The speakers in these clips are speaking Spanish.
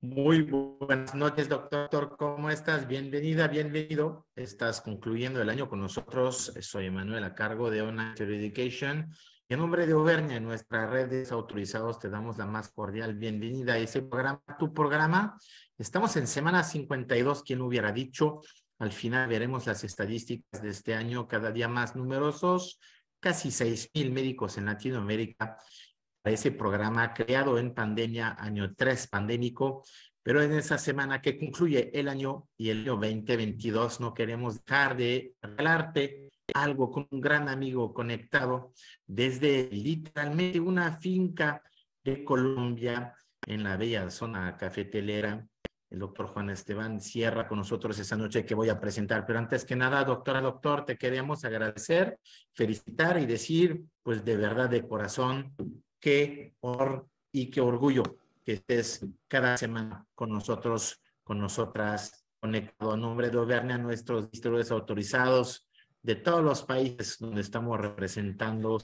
Muy buenas noches, doctor. ¿Cómo estás? Bienvenida, bienvenido. Estás concluyendo el año con nosotros. Soy Emanuel a cargo de Online Education. Y en nombre de Auvernia, nuestra red de autorizados, te damos la más cordial bienvenida a ese programa, tu programa. Estamos en semana 52, quien hubiera dicho. Al final veremos las estadísticas de este año, cada día más numerosos, casi 6.000 médicos en Latinoamérica ese programa creado en pandemia, año 3 pandémico, pero en esa semana que concluye el año y el año 2022 no queremos dejar de regalarte algo con un gran amigo conectado desde literalmente una finca de Colombia en la bella zona cafetelera. El doctor Juan Esteban cierra con nosotros esa noche que voy a presentar. Pero antes que nada, doctora, doctor, te queremos agradecer, felicitar y decir, pues de verdad, de corazón, qué honor y qué orgullo que estés cada semana con nosotros, con nosotras, conectado a nombre de Overne a nuestros distribuidores autorizados de todos los países donde estamos representando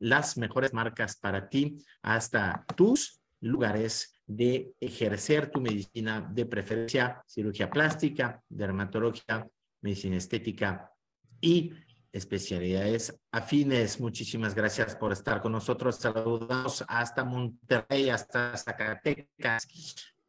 las mejores marcas para ti hasta tus lugares de ejercer tu medicina de preferencia, cirugía plástica, dermatología, medicina estética y especialidades afines. Muchísimas gracias por estar con nosotros. saludos hasta Monterrey, hasta Zacatecas,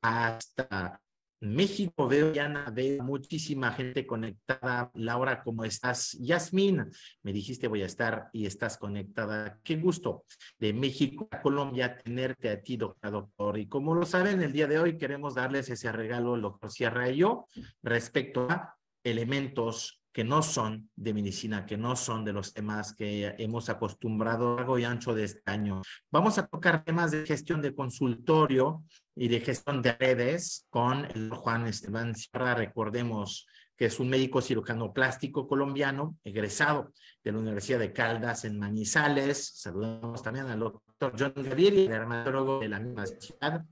hasta México. Veo, ya veo muchísima gente conectada. Laura, ¿cómo estás? Yasmín, me dijiste voy a estar y estás conectada. Qué gusto de México a Colombia tenerte a ti, doctor. Y como lo saben, el día de hoy queremos darles ese regalo, lo doctor Sierra yo, respecto a elementos que no son de medicina, que no son de los temas que hemos acostumbrado largo y ancho de este año. Vamos a tocar temas de gestión de consultorio y de gestión de redes con el Juan Esteban Sierra, recordemos que es un médico cirujano plástico colombiano, egresado de la Universidad de Caldas en Manizales. Saludamos también al doctor John Gaviria, dermatólogo de la misma ciudad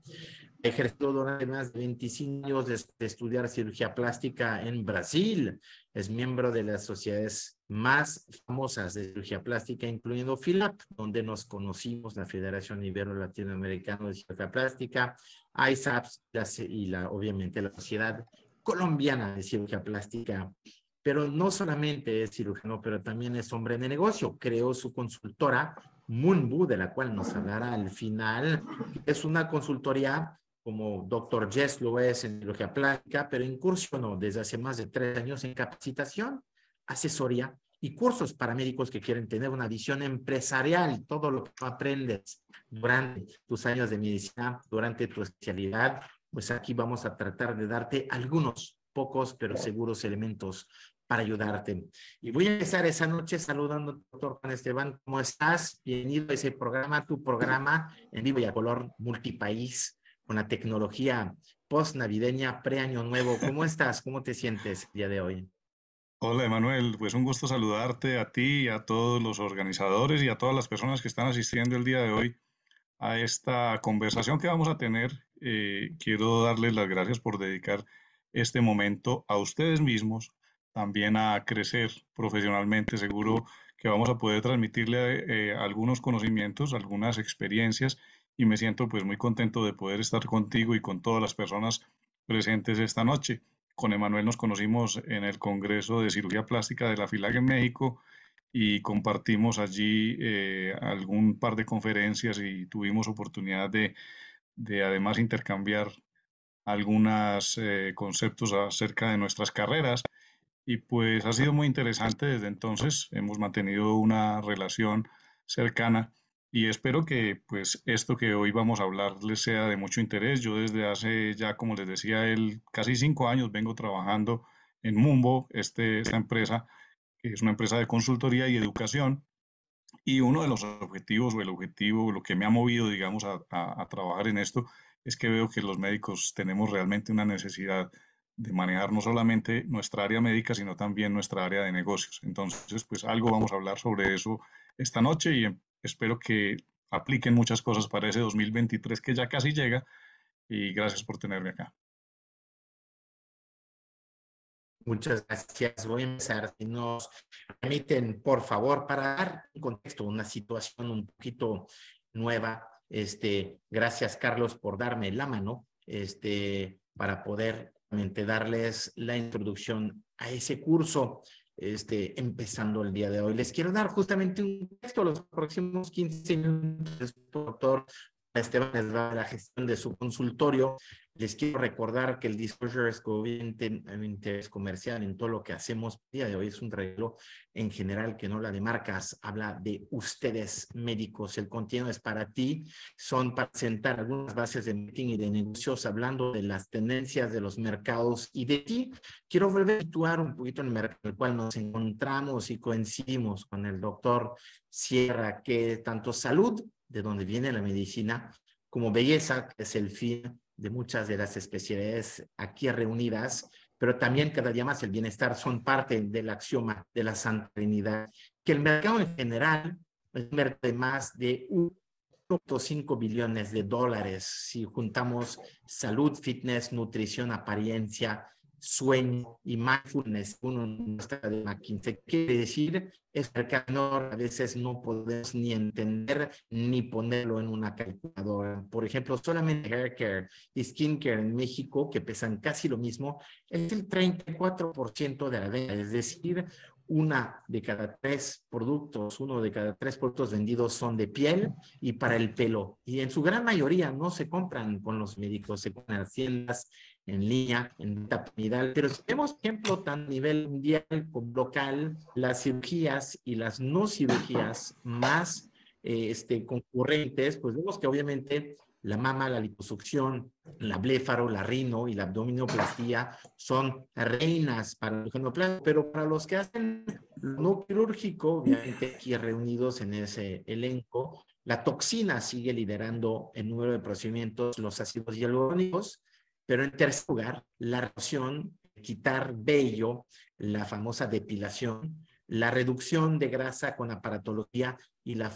ejerció durante más de 25 años de, estudiar cirugía plástica en Brasil. Es miembro de las sociedades más famosas de cirugía plástica, incluyendo FILAP, donde nos conocimos, la Federación Ibero-Latinoamericana de Cirugía Plástica, ISAPS y, la, obviamente la Sociedad Colombiana de Cirugía Plástica. Pero no solamente es cirujano, pero también es hombre de negocio. Creó su consultora Moonbu, de la cual nos hablará al final. Es una consultoría como doctor Jess lo es en que aplica pero incursionó desde hace más de tres años en capacitación, asesoría y cursos para médicos que quieren tener una visión empresarial, todo lo que aprendes durante tus años de medicina, durante tu especialidad, pues aquí vamos a tratar de darte algunos pocos pero seguros elementos para ayudarte. Y voy a empezar esa noche saludando al doctor Juan Esteban, ¿cómo estás? Bienvenido a ese programa, tu programa en vivo y a color multipaís con la tecnología post-navideña, pre-año nuevo. ¿Cómo estás? ¿Cómo te sientes el día de hoy? Hola, Emanuel. Pues un gusto saludarte a ti y a todos los organizadores y a todas las personas que están asistiendo el día de hoy a esta conversación que vamos a tener. Eh, quiero darles las gracias por dedicar este momento a ustedes mismos, también a crecer profesionalmente. Seguro que vamos a poder transmitirle eh, algunos conocimientos, algunas experiencias y me siento pues muy contento de poder estar contigo y con todas las personas presentes esta noche. Con Emanuel nos conocimos en el Congreso de Cirugía Plástica de la FILAG en México y compartimos allí eh, algún par de conferencias y tuvimos oportunidad de, de además intercambiar algunos eh, conceptos acerca de nuestras carreras. Y pues ha sido muy interesante desde entonces, hemos mantenido una relación cercana y espero que pues esto que hoy vamos a hablar les sea de mucho interés. Yo desde hace ya, como les decía él, casi cinco años vengo trabajando en Mumbo, este, esta empresa, que es una empresa de consultoría y educación. Y uno de los objetivos o el objetivo, lo que me ha movido, digamos, a, trabajar en esto, es que veo que los médicos tenemos realmente una necesidad de manejar no solamente nuestra área médica, sino también nuestra área de negocios. Entonces, pues algo vamos a hablar sobre eso esta noche y espero que apliquen muchas cosas para ese 2023 que ya casi llega y gracias por tenerme acá. Muchas gracias. Voy a empezar. Si nos permiten, por favor, para dar un contexto, una situación un poquito nueva. Este, gracias, Carlos, por darme la mano este, para poder darles la introducción a ese curso este, empezando el día de hoy. Les quiero dar justamente un texto los próximos 15 minutos, doctor Esteban es la gestión de su consultorio les quiero recordar que el disclosure es interés comercial en todo lo que hacemos el día de hoy. Es un regalo en general que no habla de marcas, habla de ustedes médicos. El contenido es para ti. Son para sentar algunas bases de marketing y de negocios hablando de las tendencias de los mercados y de ti. Quiero volver a situar un poquito el mercado en el cual nos encontramos y coincidimos con el doctor Sierra, que tanto salud, de donde viene la medicina, como belleza, que es el fin de muchas de las especialidades aquí reunidas, pero también cada día más el bienestar son parte del axioma de la Santa que el mercado en general es más de 1.5 billones de dólares si juntamos salud, fitness, nutrición, apariencia, sueño y mindfulness, uno no está de McKinsey. Quiere decir, es cercano, a veces no podemos ni entender ni ponerlo en una calculadora. Por ejemplo, solamente haircare y skincare en México, que pesan casi lo mismo, es el 34% de la venta, es decir, una de cada tres productos, uno de cada tres productos vendidos son de piel y para el pelo. Y en su gran mayoría no se compran con los médicos, se compran en las tiendas en línea, en tapidad, pero si vemos, por ejemplo, tan a nivel mundial como local, las cirugías y las no cirugías más eh, este, concurrentes, pues vemos que obviamente la mama, la liposucción, la bléfaro, la rino y la abdominoplastía son reinas para el genoplasma, pero para los que hacen no quirúrgico, obviamente aquí reunidos en ese elenco, la toxina sigue liderando el número de procedimientos, los ácidos hialurónicos, pero en tercer lugar, la reducción, quitar vello, la famosa depilación, la reducción de grasa con aparatología y la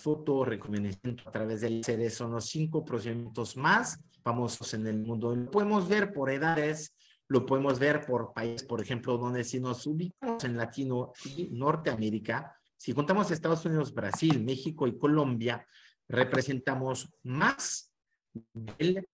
recomendación a través del CD son los cinco procedimientos más famosos en el mundo. Lo podemos ver por edades, lo podemos ver por país, por ejemplo, donde si nos ubicamos en Latino y Norteamérica, si contamos Estados Unidos, Brasil, México y Colombia, representamos más del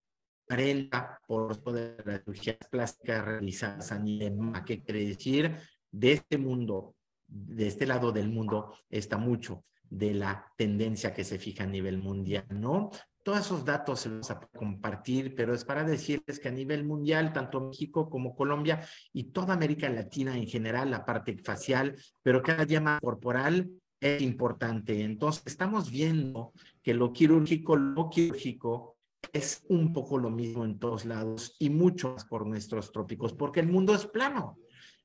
poder de las cirugías plásticas realizadas a nivel que decir de este mundo, de este lado del mundo, está mucho de la tendencia que se fija a nivel mundial, ¿no? Todos esos datos se los a compartir, pero es para decirles que a nivel mundial, tanto México como Colombia y toda América Latina en general, la parte facial, pero cada día más corporal, es importante. Entonces, estamos viendo que lo quirúrgico, lo quirúrgico, es un poco lo mismo en todos lados y mucho más por nuestros trópicos, porque el mundo es plano.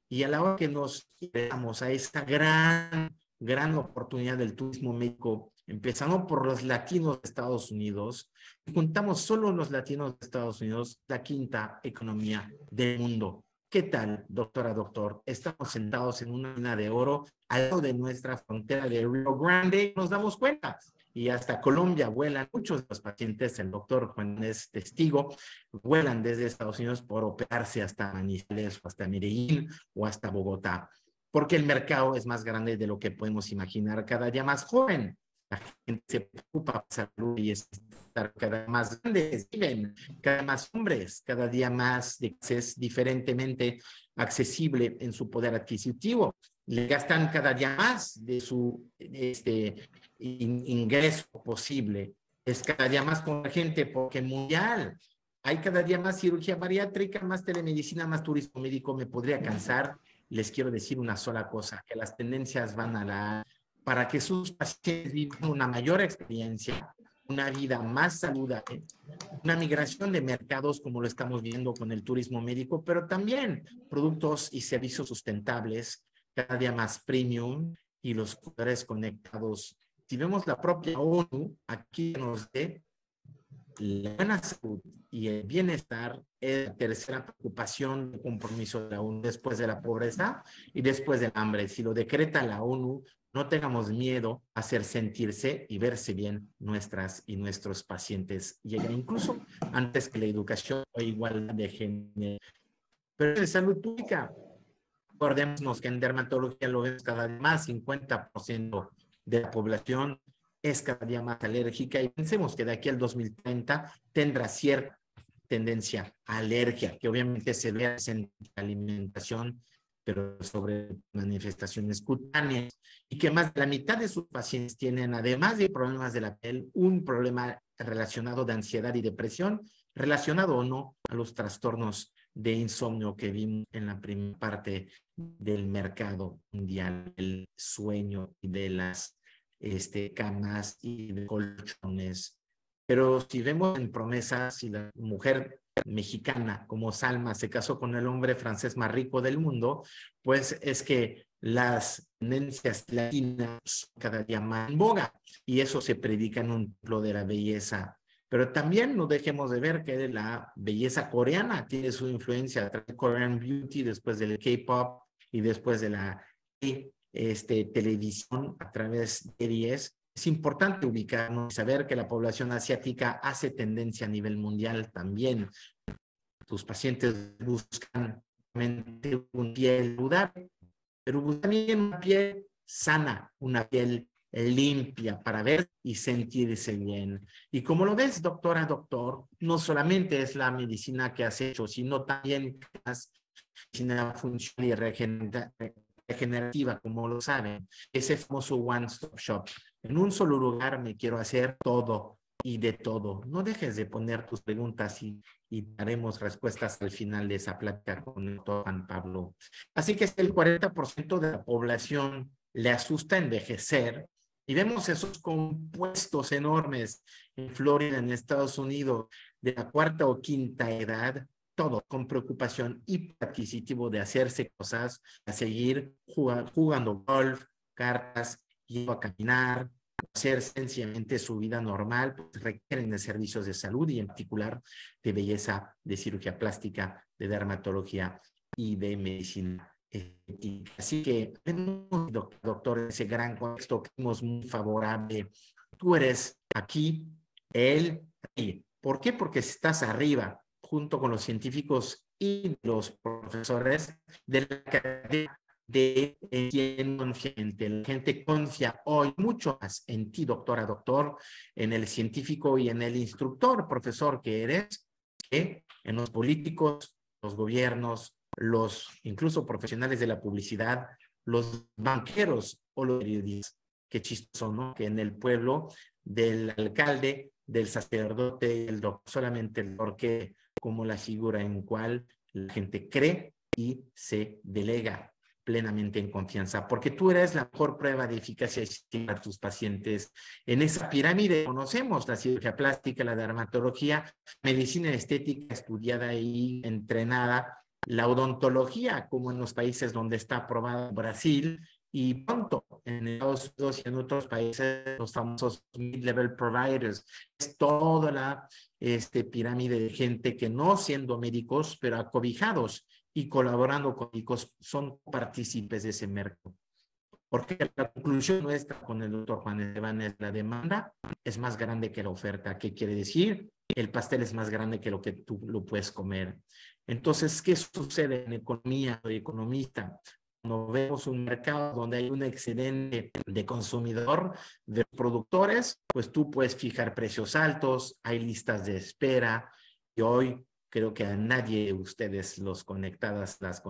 Y al la hora que nos llegamos a esta gran, gran oportunidad del turismo médico, empezando por los latinos de Estados Unidos, juntamos solo los latinos de Estados Unidos, la quinta economía del mundo. ¿Qué tal, doctora, doctor? Estamos sentados en una mina de oro al lado de nuestra frontera de Río Grande. Nos damos cuenta y hasta Colombia vuelan. Muchos de los pacientes, el doctor Juan es testigo, vuelan desde Estados Unidos por operarse hasta Manizales o hasta Medellín o hasta Bogotá, porque el mercado es más grande de lo que podemos imaginar cada día más joven. La gente se preocupa por salud y estar cada día más grandes, viven cada más hombres, cada día más es diferentemente accesible en su poder adquisitivo. Le gastan cada día más de su este, ingreso posible es cada día más con gente, porque mundial hay cada día más cirugía bariátrica, más telemedicina, más turismo médico. Me podría cansar. Les quiero decir una sola cosa, que las tendencias van a la... Para que sus pacientes vivan una mayor experiencia, una vida más saludable, una migración de mercados como lo estamos viendo con el turismo médico, pero también productos y servicios sustentables, cada día más premium y los poderes conectados si vemos la propia ONU, aquí nos dé la buena salud y el bienestar es la tercera preocupación compromiso de la ONU después de la pobreza y después del hambre. Si lo decreta la ONU, no tengamos miedo a hacer sentirse y verse bien nuestras y nuestros pacientes. Llega incluso antes que la educación o igualdad de género. Pero en salud pública, acordémonos que en dermatología lo vemos cada vez más, 50% de la población es cada día más alérgica y pensemos que de aquí al 2030 tendrá cierta tendencia a alergia, que obviamente se ve en la alimentación, pero sobre manifestaciones cutáneas, y que más de la mitad de sus pacientes tienen, además de problemas de la piel, un problema relacionado de ansiedad y depresión, relacionado o no a los trastornos de insomnio que vimos en la primera parte del mercado mundial, el sueño y de las este, camas y de colchones. Pero si vemos en promesas, y la mujer mexicana como Salma se casó con el hombre francés más rico del mundo, pues es que las tendencias latinas cada día más en boga y eso se predica en un templo de la belleza pero también no dejemos de ver que la belleza coreana tiene su influencia, Korean Beauty después del K-pop y después de la este, televisión a través de 10. Es importante ubicarnos y saber que la población asiática hace tendencia a nivel mundial también. Tus pacientes buscan un piel saludable, pero también una piel sana, una piel limpia para ver y sentirse bien. Y como lo ves, doctora, doctor, no solamente es la medicina que has hecho, sino también la medicina funcional y regenerativa como lo saben, ese famoso one-stop shop. En un solo lugar me quiero hacer todo y de todo. No dejes de poner tus preguntas y, daremos respuestas al final de esa plática con el Juan Pablo. Así que el 40% de la población le asusta envejecer, y vemos esos compuestos enormes en Florida, en Estados Unidos, de la cuarta o quinta edad, todos con preocupación y adquisitivo de hacerse cosas, a seguir jugando, golf, cartas, yendo a caminar, hacer sencillamente su vida normal, pues requieren de servicios de salud y en particular de belleza, de cirugía plástica, de dermatología y de medicina así que doctor, ese gran contexto que muy favorable. Tú eres aquí, él, y ¿Por qué? Porque estás arriba, junto con los científicos y los profesores de la de gente. La gente confía hoy mucho más en ti, doctora, doctor, en el científico y en el instructor, profesor que eres, que en los políticos, los gobiernos, los incluso profesionales de la publicidad, los banqueros o los periodistas. Qué chistoso, ¿no? Que en el pueblo del alcalde, del sacerdote, el doctor, solamente el porque como la figura en cual la gente cree y se delega plenamente en confianza, porque tú eres la mejor prueba de eficacia para tus pacientes. En esa pirámide conocemos la cirugía plástica, la dermatología, medicina estética estudiada y entrenada la odontología, como en los países donde está aprobada Brasil, y pronto en Estados Unidos y en otros países, los famosos mid-level providers. Es toda la este, pirámide de gente que no siendo médicos, pero acobijados y colaborando con médicos, son partícipes de ese mercado. Porque la conclusión nuestra con el doctor Juan Esteban es la demanda es más grande que la oferta. ¿Qué quiere decir? El pastel es más grande que lo que tú lo puedes comer. Entonces, ¿qué sucede en economía o economista? Cuando vemos un mercado donde hay un excedente de consumidor, de productores, pues tú puedes fijar precios altos, hay listas de espera y hoy creo que a nadie de ustedes los conectadas, las,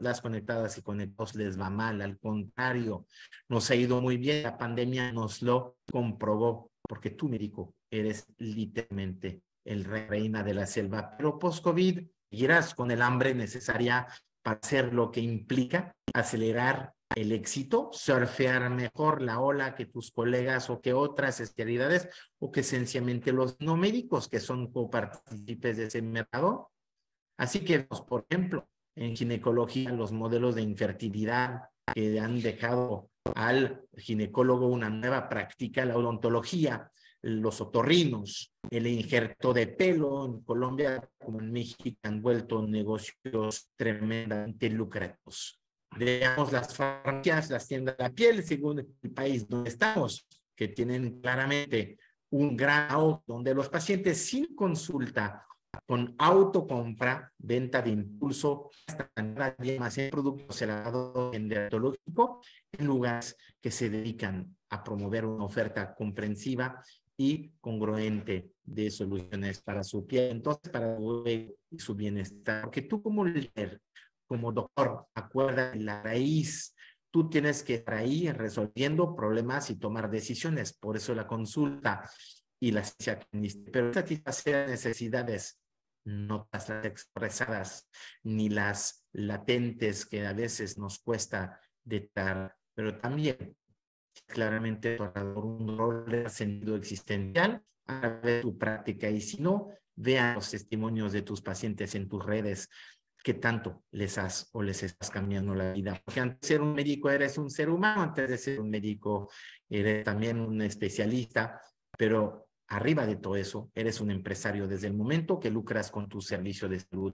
las conectadas y conectados les va mal, al contrario, nos ha ido muy bien, la pandemia nos lo comprobó, porque tú, médico, eres literalmente el reina de la selva, pero post-COVID seguirás con el hambre necesaria para hacer lo que implica acelerar el éxito, surfear mejor la ola que tus colegas o que otras especialidades o que esencialmente los no médicos que son copartícipes de ese mercado. Así que, pues, por ejemplo, en ginecología, los modelos de infertilidad que han dejado al ginecólogo una nueva práctica, la odontología, los otorrinos, el injerto de pelo en Colombia como en México han vuelto negocios tremendamente lucrativos. Veamos las farmacias, las tiendas de la piel, según el país donde estamos, que tienen claramente un grado donde los pacientes sin consulta con autocompra, venta de impulso, hasta más en productos en dermatológico, en lugares que se dedican a promover una oferta comprensiva y congruente de soluciones para su piel, entonces para su bienestar. Porque tú como líder, como doctor, acuerda la raíz, tú tienes que estar ahí resolviendo problemas y tomar decisiones. Por eso la consulta y la ciencia Pero satisfacer necesidades, no las expresadas ni las latentes que a veces nos cuesta detectar. Pero también claramente por un rol de sentido existencial a través de tu práctica y si no, vean los testimonios de tus pacientes en tus redes que tanto les has o les estás cambiando la vida. Porque antes de ser un médico eres un ser humano, antes de ser un médico eres también un especialista, pero arriba de todo eso eres un empresario desde el momento que lucras con tu servicio de salud.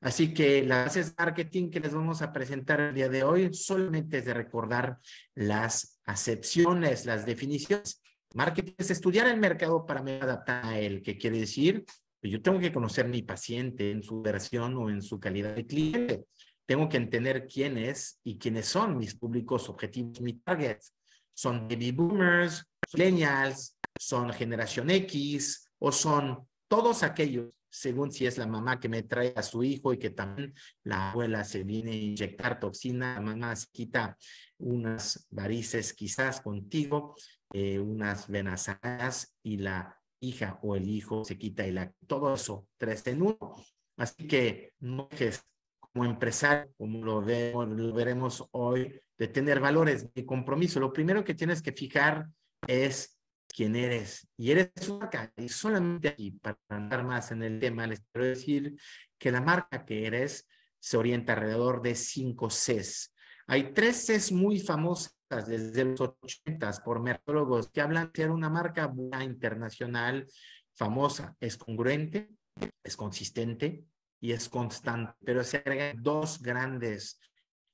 Así que las de marketing que les vamos a presentar el día de hoy solamente es de recordar las acepciones, las definiciones. Marketing es estudiar el mercado para me adaptar a él, que quiere decir, pues yo tengo que conocer mi paciente en su versión o en su calidad de cliente. Tengo que entender quién es y quiénes son mis públicos objetivos, mis targets. Son baby boomers, millennials, son generación X o son todos aquellos, según si es la mamá que me trae a su hijo y que también la abuela se viene a inyectar toxina, la mamá se quita unas varices quizás contigo, eh, unas venasas y la hija o el hijo se quita y la, todo eso, tres en uno. Así que no dejes como empresario, como lo, vemos lo veremos hoy, de tener valores de compromiso. Lo primero que tienes que fijar es quién eres. Y eres una marca. Y solamente aquí, para andar más en el tema, les quiero decir que la marca que eres se orienta alrededor de cinco Cs. Hay tres Cs muy famosas desde los 80 por mercadólogos que hablan de ser una marca internacional, famosa. Es congruente, es consistente y es constante, pero se agregan dos grandes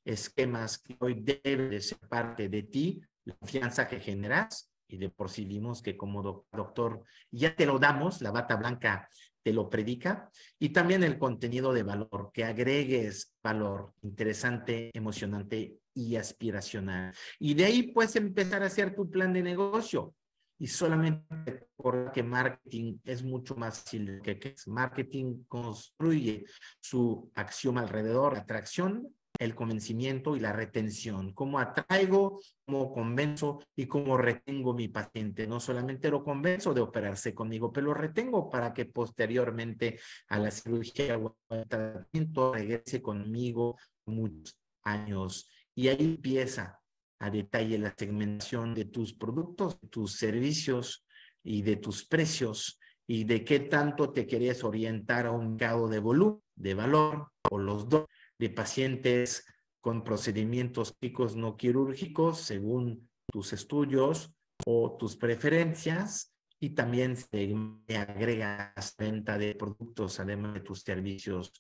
esquemas que hoy deben ser parte de ti, la confianza que generas y de por sí vimos que como doctor ya te lo damos, la bata blanca te lo predica y también el contenido de valor, que agregues valor interesante, emocionante y aspiracional. Y de ahí puedes empezar a hacer tu plan de negocio. Y solamente porque marketing es mucho más que, que marketing construye su acción alrededor, atracción, el convencimiento y la retención, cómo atraigo, cómo convenzo y cómo retengo mi paciente. No solamente lo convenzo de operarse conmigo, pero lo retengo para que posteriormente a la cirugía o al tratamiento regrese conmigo muchos años. Y ahí empieza a detalle la segmentación de tus productos, tus servicios y de tus precios y de qué tanto te querías orientar a un grado de volumen, de valor o los dos de pacientes con procedimientos quirúrgicos no quirúrgicos según tus estudios o tus preferencias y también se la venta de productos además de tus servicios.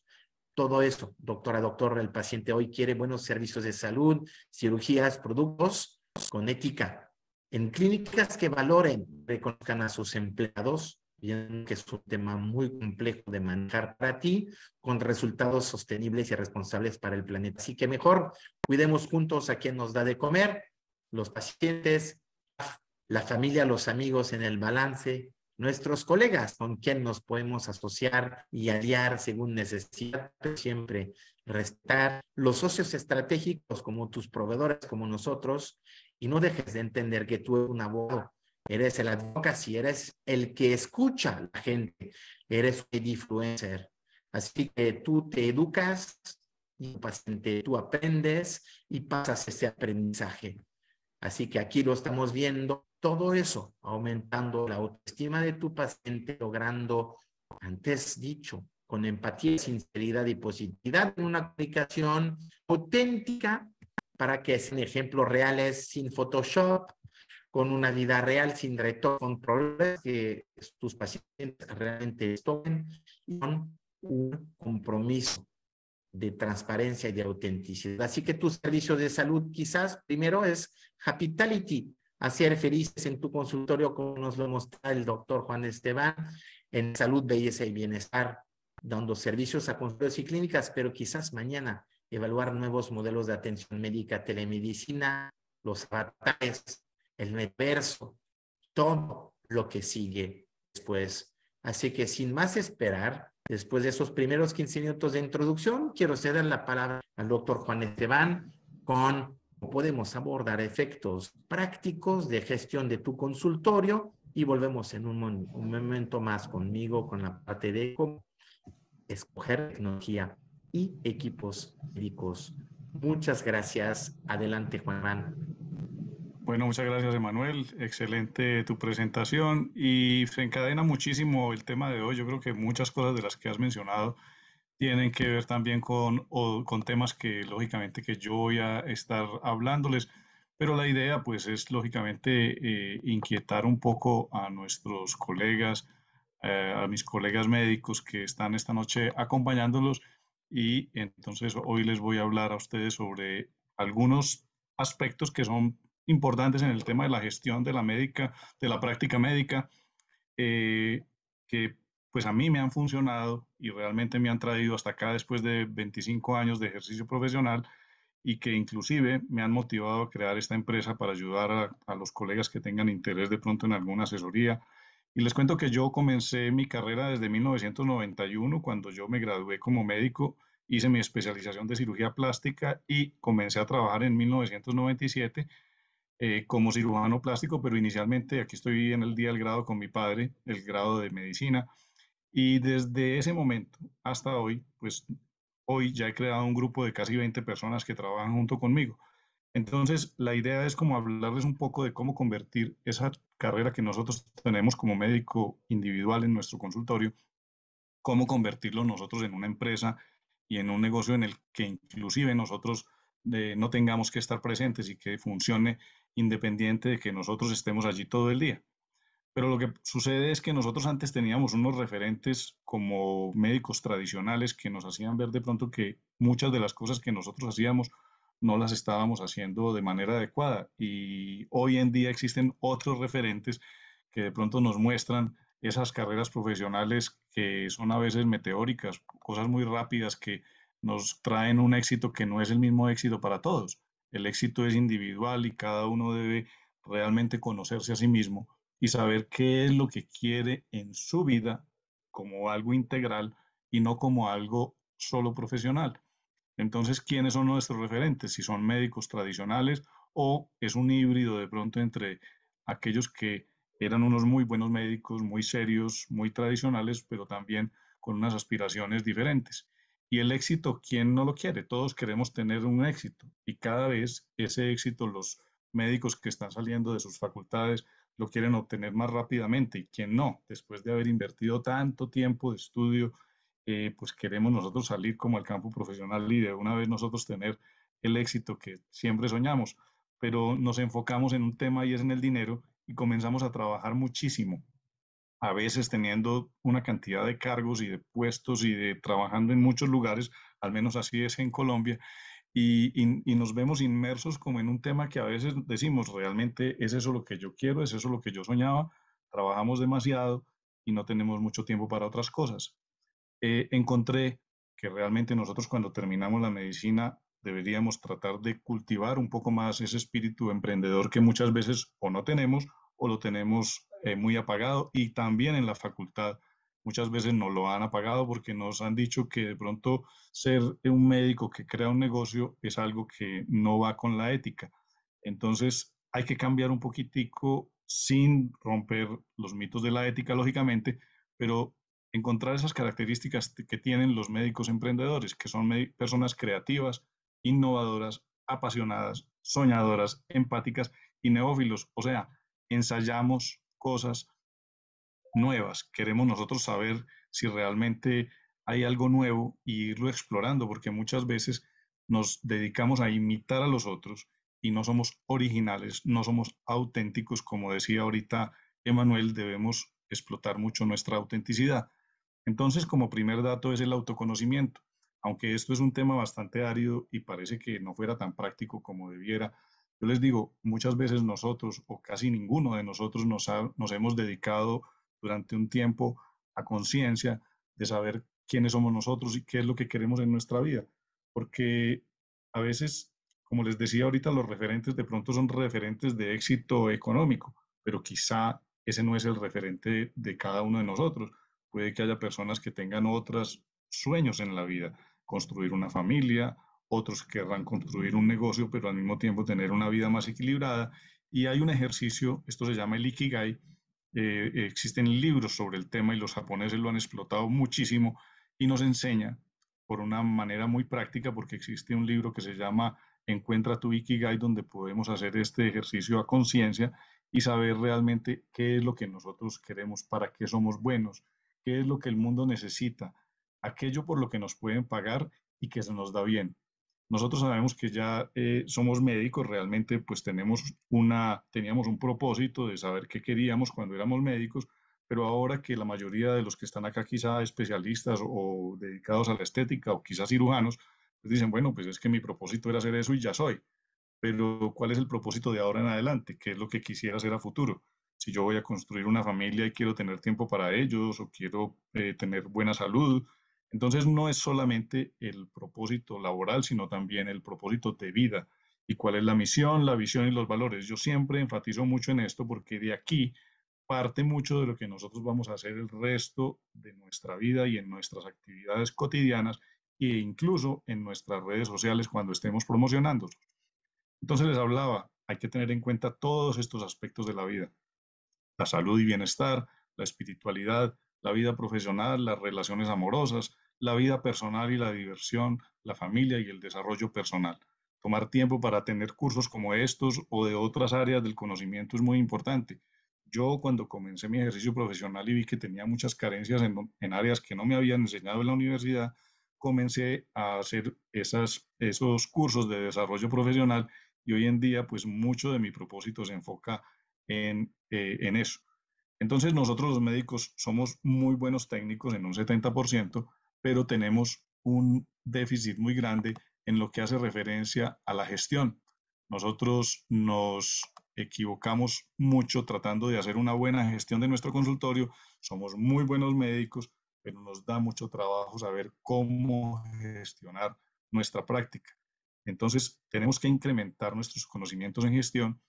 Todo eso, doctora, doctor, el paciente hoy quiere buenos servicios de salud, cirugías, productos con ética. En clínicas que valoren, reconozcan a sus empleados, bien que es un tema muy complejo de manejar para ti, con resultados sostenibles y responsables para el planeta. Así que mejor cuidemos juntos a quien nos da de comer, los pacientes, la familia, los amigos en el balance, nuestros colegas con quien nos podemos asociar y aliar según necesidad, siempre restar los socios estratégicos como tus proveedores, como nosotros, y no dejes de entender que tú eres un abogado eres el advocacy, eres el que escucha a la gente, eres un influencer. Así que tú te educas y paciente, tú aprendes y pasas ese aprendizaje. Así que aquí lo estamos viendo, todo eso, aumentando la autoestima de tu paciente, logrando, antes dicho, con empatía, sinceridad y positividad, una aplicación auténtica para que sean ejemplos reales sin Photoshop, con una vida real sin problemas que tus pacientes realmente tomen y con un compromiso de transparencia y de autenticidad. Así que tu servicio de salud quizás primero es hospitality, hacer felices en tu consultorio como nos lo mostró el doctor Juan Esteban en salud, belleza y bienestar, dando servicios a consultorios y clínicas, pero quizás mañana evaluar nuevos modelos de atención médica, telemedicina, los avatares, el reverso, todo lo que sigue después. Así que sin más esperar, después de esos primeros 15 minutos de introducción, quiero ceder la palabra al doctor Juan Esteban con cómo podemos abordar efectos prácticos de gestión de tu consultorio y volvemos en un, momento más conmigo con la parte de escoger tecnología y equipos médicos. Muchas gracias. Adelante, Juan. Bueno, muchas gracias, Emanuel. Excelente tu presentación y se encadena muchísimo el tema de hoy. Yo creo que muchas cosas de las que has mencionado tienen que ver también con, con temas que lógicamente que yo voy a estar hablándoles, pero la idea pues es lógicamente eh, inquietar un poco a nuestros colegas, eh, a mis colegas médicos que están esta noche acompañándolos y entonces hoy les voy a hablar a ustedes sobre algunos aspectos que son importantes en el tema de la gestión de la médica, de la práctica médica, eh, que pues a mí me han funcionado y realmente me han traído hasta acá después de 25 años de ejercicio profesional y que inclusive me han motivado a crear esta empresa para ayudar a, a los colegas que tengan interés de pronto en alguna asesoría. Y les cuento que yo comencé mi carrera desde 1991, cuando yo me gradué como médico, hice mi especialización de cirugía plástica y comencé a trabajar en 1997 eh, como cirujano plástico, pero inicialmente aquí estoy en el día del grado con mi padre, el grado de medicina, y desde ese momento hasta hoy, pues hoy ya he creado un grupo de casi 20 personas que trabajan junto conmigo. Entonces, la idea es como hablarles un poco de cómo convertir esa carrera que nosotros tenemos como médico individual en nuestro consultorio, cómo convertirlo nosotros en una empresa y en un negocio en el que inclusive nosotros eh, no tengamos que estar presentes y que funcione independiente de que nosotros estemos allí todo el día. Pero lo que sucede es que nosotros antes teníamos unos referentes como médicos tradicionales que nos hacían ver de pronto que muchas de las cosas que nosotros hacíamos no las estábamos haciendo de manera adecuada. Y hoy en día existen otros referentes que de pronto nos muestran esas carreras profesionales que son a veces meteóricas, cosas muy rápidas que nos traen un éxito que no es el mismo éxito para todos. El éxito es individual y cada uno debe realmente conocerse a sí mismo y saber qué es lo que quiere en su vida como algo integral y no como algo solo profesional. Entonces, ¿quiénes son nuestros referentes? Si son médicos tradicionales o es un híbrido de pronto entre aquellos que eran unos muy buenos médicos, muy serios, muy tradicionales, pero también con unas aspiraciones diferentes. Y el éxito, ¿quién no lo quiere? Todos queremos tener un éxito y cada vez ese éxito los médicos que están saliendo de sus facultades lo quieren obtener más rápidamente y quien no, después de haber invertido tanto tiempo de estudio, eh, pues queremos nosotros salir como al campo profesional líder. una vez nosotros tener el éxito que siempre soñamos, pero nos enfocamos en un tema y es en el dinero y comenzamos a trabajar muchísimo a veces teniendo una cantidad de cargos y de puestos y de trabajando en muchos lugares, al menos así es en Colombia, y, nos vemos inmersos como en un tema que a veces decimos, realmente es eso lo que yo quiero, es eso lo que yo soñaba, trabajamos demasiado y no tenemos mucho tiempo para otras cosas. Eh, encontré que realmente nosotros cuando terminamos la medicina deberíamos tratar de cultivar un poco más ese espíritu emprendedor que muchas veces o no tenemos o lo tenemos eh, muy apagado y también en la facultad muchas veces nos lo han apagado porque nos han dicho que de pronto ser un médico que crea un negocio es algo que no va con la ética. Entonces hay que cambiar un poquitico sin romper los mitos de la ética, lógicamente, pero encontrar esas características que tienen los médicos emprendedores, que son personas creativas, innovadoras, apasionadas, soñadoras, empáticas y neófilos. O sea, ensayamos, cosas nuevas. Queremos nosotros saber si realmente hay algo nuevo y irlo explorando, porque muchas veces nos dedicamos a imitar a los otros y no somos originales, no somos auténticos. Como decía ahorita Emanuel, debemos explotar mucho nuestra autenticidad. Entonces, como primer dato es el autoconocimiento. Aunque esto es un tema bastante árido y parece que no fuera tan práctico como debiera, yo les digo, muchas veces nosotros o casi ninguno de nosotros nos, hemos dedicado durante un tiempo a conciencia de saber quiénes somos nosotros y qué es lo que queremos en nuestra vida. Porque a veces, como les decía ahorita, los referentes de pronto son referentes de éxito económico, pero quizá ese no es el referente de cada uno de nosotros. Puede que haya personas que tengan otros sueños en la vida, construir una familia, otros querrán construir un negocio, pero al mismo tiempo tener una vida más equilibrada. Y hay un ejercicio, esto se llama el Ikigai, eh, existen libros sobre el tema y los japoneses lo han explotado muchísimo y nos enseña por una manera muy práctica, porque existe un libro que se llama Encuentra tu Ikigai, donde podemos hacer este ejercicio a conciencia y saber realmente qué es lo que nosotros queremos, para qué somos buenos, qué es lo que el mundo necesita, aquello por lo que nos pueden pagar y que se nos da bien. Nosotros sabemos que ya eh, somos médicos, realmente pues tenemos una, teníamos un propósito de saber qué queríamos cuando éramos médicos, pero ahora que la mayoría de los que están acá quizá especialistas o dedicados a la estética o quizás cirujanos, pues dicen, bueno, pues es que mi propósito era hacer eso y ya soy, pero ¿cuál es el propósito de ahora en adelante? ¿Qué es lo que quisiera hacer a futuro? Si yo voy a construir una familia y quiero tener tiempo para ellos o quiero eh, tener buena salud entonces no es solamente el propósito laboral, sino también el propósito de vida y cuál es la misión, la visión y los valores. Yo siempre enfatizo mucho en esto porque de aquí parte mucho de lo que nosotros vamos a hacer el resto de nuestra vida y en nuestras actividades cotidianas e incluso en nuestras redes sociales cuando estemos promocionando. Entonces les hablaba, hay que tener en cuenta todos estos aspectos de la vida, la salud y bienestar, la espiritualidad, la vida profesional, las relaciones amorosas, la vida personal y la diversión, la familia y el desarrollo personal. Tomar tiempo para tener cursos como estos o de otras áreas del conocimiento es muy importante. Yo cuando comencé mi ejercicio profesional y vi que tenía muchas carencias en, áreas que no me habían enseñado en la universidad, comencé a hacer esas, esos cursos de desarrollo profesional y hoy en día pues mucho de mi propósito se enfoca en eh, eso. Entonces nosotros los médicos somos muy buenos técnicos en un 70%, pero tenemos un déficit muy grande en lo que hace referencia a la gestión. Nosotros nos equivocamos mucho tratando de hacer una buena gestión de nuestro consultorio. Somos muy buenos médicos, pero nos da mucho trabajo saber cómo gestionar nuestra práctica. Entonces, tenemos que incrementar nuestros conocimientos en gestión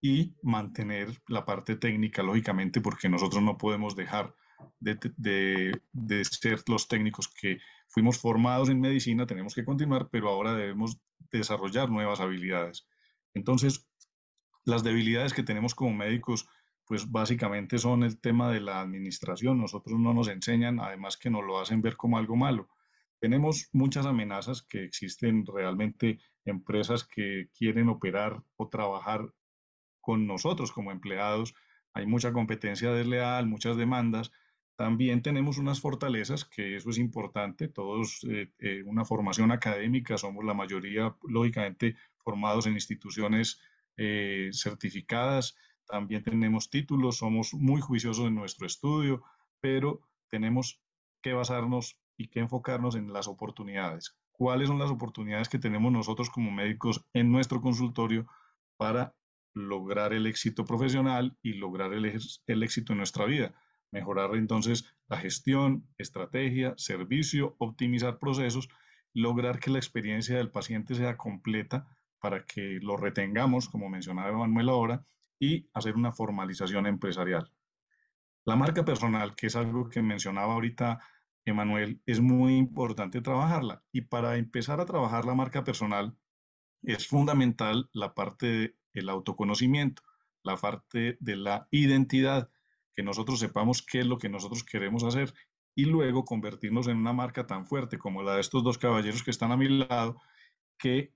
y mantener la parte técnica, lógicamente, porque nosotros no podemos dejar de, ser los técnicos que fuimos formados en medicina, tenemos que continuar, pero ahora debemos desarrollar nuevas habilidades. Entonces, las debilidades que tenemos como médicos, pues básicamente son el tema de la administración. Nosotros no nos enseñan, además que nos lo hacen ver como algo malo. Tenemos muchas amenazas que existen realmente empresas que quieren operar o trabajar con nosotros como empleados. Hay mucha competencia desleal, muchas demandas. También tenemos unas fortalezas, que eso es importante, todos eh, eh, una formación académica, somos la mayoría, lógicamente, formados en instituciones eh, certificadas, también tenemos títulos, somos muy juiciosos en nuestro estudio, pero tenemos que basarnos y que enfocarnos en las oportunidades. ¿Cuáles son las oportunidades que tenemos nosotros como médicos en nuestro consultorio para lograr el éxito profesional y lograr el, éxito en nuestra vida. Mejorar entonces la gestión, estrategia, servicio, optimizar procesos, lograr que la experiencia del paciente sea completa para que lo retengamos, como mencionaba Manuel ahora, y hacer una formalización empresarial. La marca personal, que es algo que mencionaba ahorita Emanuel, es muy importante trabajarla. Y para empezar a trabajar la marca personal, es fundamental la parte de el autoconocimiento, la parte de la identidad, que nosotros sepamos qué es lo que nosotros queremos hacer y luego convertirnos en una marca tan fuerte como la de estos dos caballeros que están a mi lado, que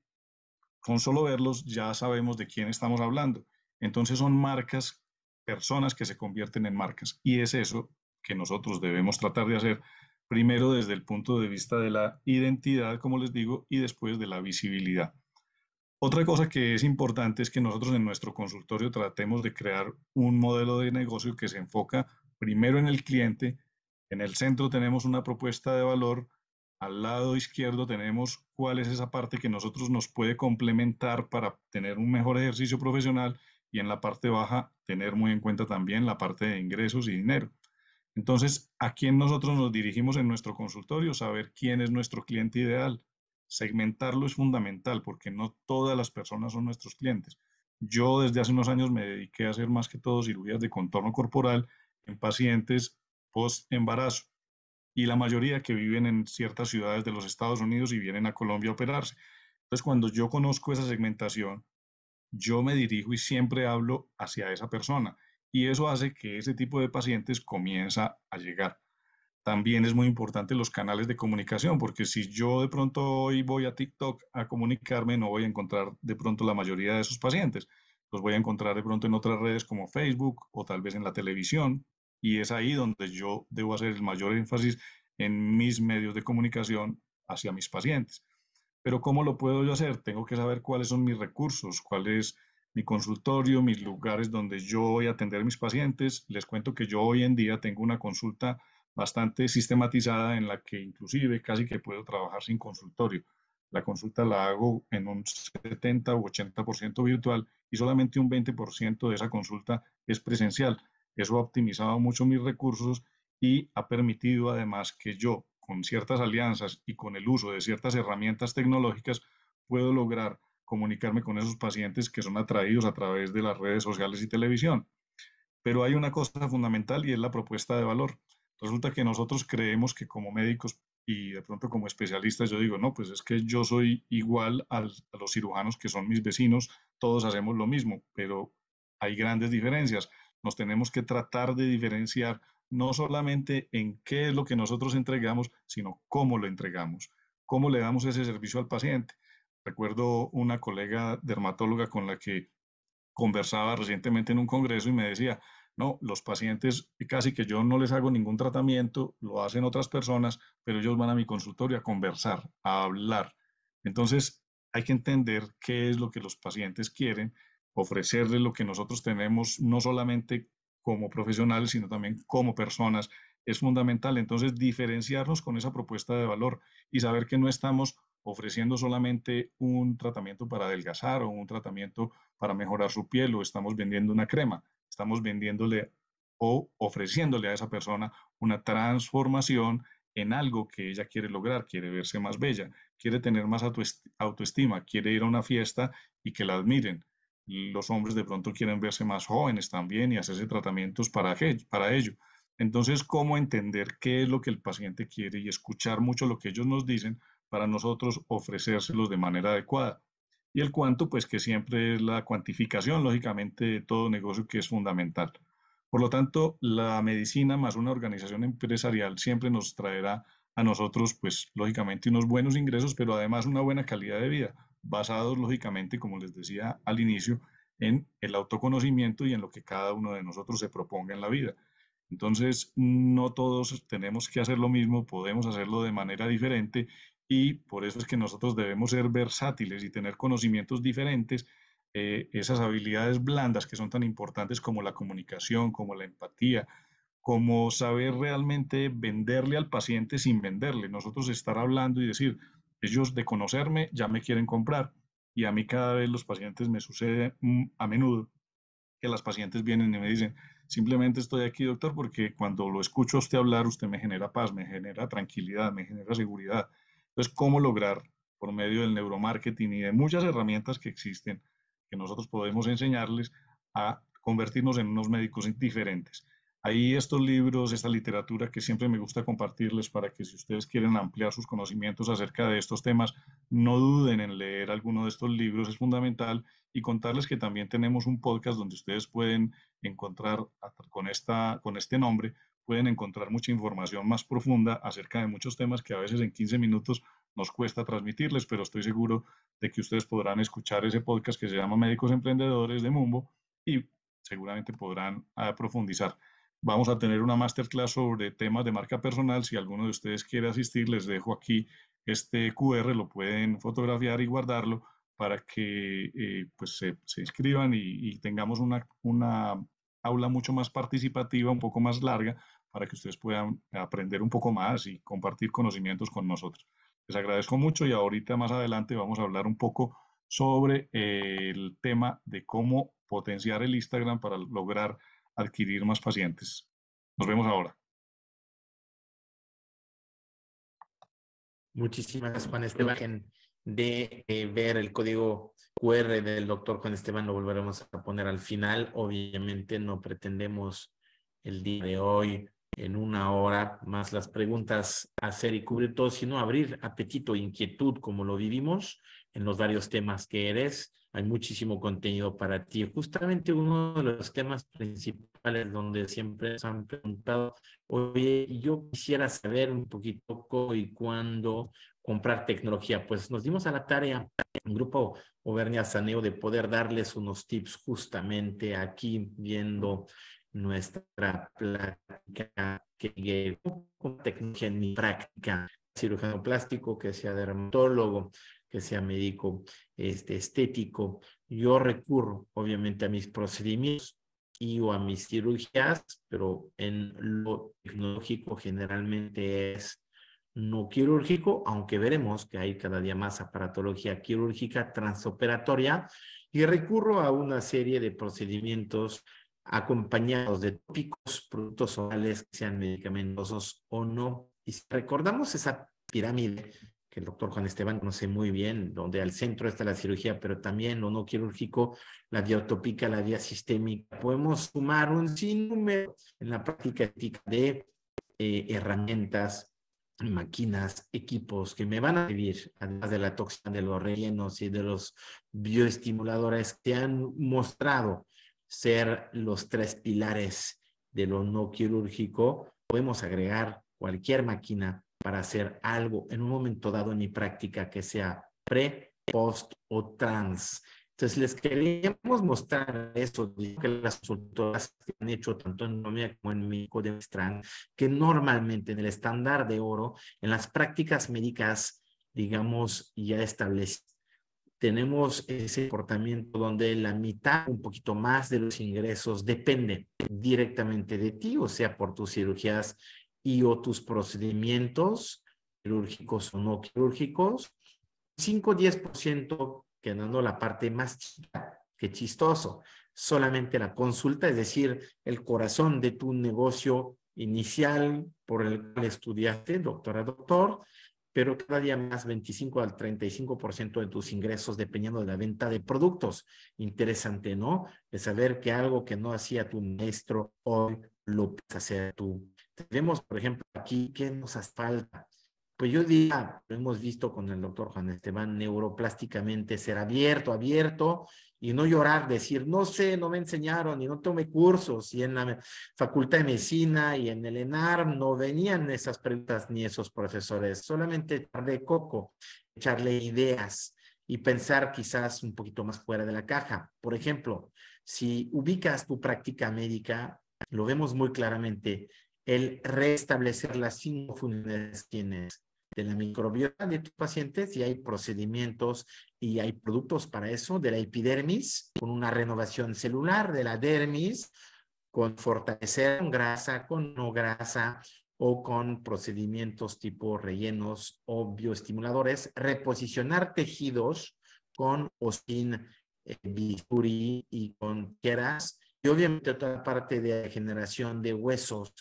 con solo verlos ya sabemos de quién estamos hablando. Entonces son marcas, personas que se convierten en marcas. Y es eso que nosotros debemos tratar de hacer primero desde el punto de vista de la identidad, como les digo, y después de la visibilidad. Otra cosa que es importante es que nosotros en nuestro consultorio tratemos de crear un modelo de negocio que se enfoca primero en el cliente, en el centro tenemos una propuesta de valor, al lado izquierdo tenemos cuál es esa parte que nosotros nos puede complementar para tener un mejor ejercicio profesional y en la parte baja tener muy en cuenta también la parte de ingresos y dinero. Entonces, ¿a quién nosotros nos dirigimos en nuestro consultorio? Saber quién es nuestro cliente ideal, segmentarlo es fundamental porque no todas las personas son nuestros clientes. Yo desde hace unos años me dediqué a hacer más que todo cirugías de contorno corporal en pacientes post-embarazo y la mayoría que viven en ciertas ciudades de los Estados Unidos y vienen a Colombia a operarse. Entonces, cuando yo conozco esa segmentación, yo me dirijo y siempre hablo hacia esa persona y eso hace que ese tipo de pacientes comienza a llegar también es muy importante los canales de comunicación, porque si yo de pronto hoy voy a TikTok a comunicarme, no voy a encontrar de pronto la mayoría de esos pacientes. Los voy a encontrar de pronto en otras redes como Facebook o tal vez en la televisión. Y es ahí donde yo debo hacer el mayor énfasis en mis medios de comunicación hacia mis pacientes. Pero ¿cómo lo puedo yo hacer? Tengo que saber cuáles son mis recursos, cuál es mi consultorio, mis lugares donde yo voy a atender a mis pacientes. Les cuento que yo hoy en día tengo una consulta bastante sistematizada en la que inclusive casi que puedo trabajar sin consultorio. La consulta la hago en un 70 u 80% virtual y solamente un 20% de esa consulta es presencial. Eso ha optimizado mucho mis recursos y ha permitido además que yo, con ciertas alianzas y con el uso de ciertas herramientas tecnológicas, puedo lograr comunicarme con esos pacientes que son atraídos a través de las redes sociales y televisión. Pero hay una cosa fundamental y es la propuesta de valor. Resulta que nosotros creemos que como médicos y de pronto como especialistas yo digo, no, pues es que yo soy igual al, a los cirujanos que son mis vecinos, todos hacemos lo mismo, pero hay grandes diferencias. Nos tenemos que tratar de diferenciar no solamente en qué es lo que nosotros entregamos, sino cómo lo entregamos, cómo le damos ese servicio al paciente. Recuerdo una colega dermatóloga con la que conversaba recientemente en un congreso y me decía, no, los pacientes eh, casi que yo no les hago ningún tratamiento, lo hacen otras personas, pero ellos van a mi consultorio a conversar, a hablar. Entonces, hay que entender qué es lo que los pacientes quieren, ofrecerles lo que nosotros tenemos, no solamente como profesionales, sino también como personas, es fundamental. Entonces, diferenciarnos con esa propuesta de valor y saber que no estamos ofreciendo solamente un tratamiento para adelgazar o un tratamiento para mejorar su piel o estamos vendiendo una crema. Estamos vendiéndole o ofreciéndole a esa persona una transformación en algo que ella quiere lograr, quiere verse más bella, quiere tener más autoestima, quiere ir a una fiesta y que la admiren. Los hombres de pronto quieren verse más jóvenes también y hacerse tratamientos para, para ello. Entonces, ¿cómo entender qué es lo que el paciente quiere y escuchar mucho lo que ellos nos dicen para nosotros ofrecérselos de manera adecuada? y el cuánto, pues que siempre es la cuantificación, lógicamente, de todo negocio que es fundamental. Por lo tanto, la medicina más una organización empresarial siempre nos traerá a nosotros, pues lógicamente, unos buenos ingresos, pero además una buena calidad de vida, basados, lógicamente, como les decía al inicio, en el autoconocimiento y en lo que cada uno de nosotros se proponga en la vida. Entonces, no todos tenemos que hacer lo mismo, podemos hacerlo de manera diferente y por eso es que nosotros debemos ser versátiles y tener conocimientos diferentes, eh, esas habilidades blandas que son tan importantes como la comunicación, como la empatía, como saber realmente venderle al paciente sin venderle, nosotros estar hablando y decir, ellos de conocerme ya me quieren comprar y a mí cada vez los pacientes me sucede mm, a menudo que las pacientes vienen y me dicen, simplemente estoy aquí, doctor, porque cuando lo escucho a usted hablar, usted me genera paz, me genera tranquilidad, me genera seguridad. Entonces, ¿cómo lograr por medio del neuromarketing y de muchas herramientas que existen, que nosotros podemos enseñarles a convertirnos en unos médicos diferentes? Ahí estos libros, esta literatura que siempre me gusta compartirles para que si ustedes quieren ampliar sus conocimientos acerca de estos temas, no duden en leer alguno de estos libros, es fundamental. Y contarles que también tenemos un podcast donde ustedes pueden encontrar con, esta, con este nombre pueden encontrar mucha información más profunda acerca de muchos temas que a veces en 15 minutos nos cuesta transmitirles, pero estoy seguro de que ustedes podrán escuchar ese podcast que se llama Médicos Emprendedores de Mumbo y seguramente podrán ah, profundizar. Vamos a tener una masterclass sobre temas de marca personal. Si alguno de ustedes quiere asistir, les dejo aquí este QR, lo pueden fotografiar y guardarlo para que eh, pues se, inscriban y, y, tengamos una, una aula mucho más participativa, un poco más larga, para que ustedes puedan aprender un poco más y compartir conocimientos con nosotros. Les agradezco mucho y ahorita más adelante vamos a hablar un poco sobre eh, el tema de cómo potenciar el Instagram para lograr adquirir más pacientes. Nos vemos ahora. Muchísimas, Juan Esteban de eh, ver el código QR del doctor Juan Esteban, lo volveremos a poner al final. Obviamente no pretendemos el día de hoy en una hora más las preguntas hacer y cubrir todo, sino abrir apetito, e inquietud, como lo vivimos en los varios temas que eres. Hay muchísimo contenido para ti. Justamente uno de los temas principales donde siempre se han preguntado, oye, yo quisiera saber un poquito cómo y cuándo comprar tecnología. Pues nos dimos a la tarea, en grupo Obernia Saneo, de poder darles unos tips justamente aquí viendo nuestra plática que llegué con tecnología en mi práctica, cirujano plástico, que sea dermatólogo, que sea médico este, estético. Yo recurro obviamente a mis procedimientos y o a mis cirugías, pero en lo tecnológico generalmente es no quirúrgico, aunque veremos que hay cada día más aparatología quirúrgica transoperatoria y recurro a una serie de procedimientos acompañados de tópicos, productos orales, sean medicamentosos o no. Y si recordamos esa pirámide que el doctor Juan Esteban conoce muy bien, donde al centro está la cirugía, pero también lo no quirúrgico, la diautópica, la sistémica, Podemos sumar un sinnúmero en la práctica ética de eh, herramientas máquinas, equipos que me van a vivir, además de la toxina de los rellenos y de los bioestimuladores que han mostrado ser los tres pilares de lo no quirúrgico, podemos agregar cualquier máquina para hacer algo en un momento dado en mi práctica que sea pre, post o trans entonces, les queríamos mostrar eso, que las consultoras han hecho tanto en Colombia como en de strand que normalmente en el estándar de oro, en las prácticas médicas, digamos, ya establecidas, tenemos ese comportamiento donde la mitad, un poquito más de los ingresos dependen directamente de ti, o sea, por tus cirugías y o tus procedimientos quirúrgicos o no quirúrgicos. 5 10% quedando la parte más chica, que chistoso. Solamente la consulta, es decir, el corazón de tu negocio inicial por el cual estudiaste, doctora, doctor, pero cada día más 25 al 35% de tus ingresos dependiendo de la venta de productos. Interesante, ¿no? De saber que algo que no hacía tu maestro hoy lo puedes hacer tú. Tenemos, por ejemplo, aquí qué nos hace falta pues yo diría, lo hemos visto con el doctor Juan Esteban, neuroplásticamente ser abierto, abierto y no llorar, decir, no sé, no me enseñaron y no tomé cursos y en la Facultad de Medicina y en el ENAR no venían esas preguntas ni esos profesores, solamente echarle coco, echarle ideas y pensar quizás un poquito más fuera de la caja. Por ejemplo, si ubicas tu práctica médica, lo vemos muy claramente, el restablecer las cinco funciones de la microbiota de tus pacientes y hay procedimientos y hay productos para eso, de la epidermis, con una renovación celular, de la dermis, con fortalecer con grasa, con no grasa o con procedimientos tipo rellenos o bioestimuladores, reposicionar tejidos con o sin eh, y con queras y obviamente otra parte de la generación de huesos,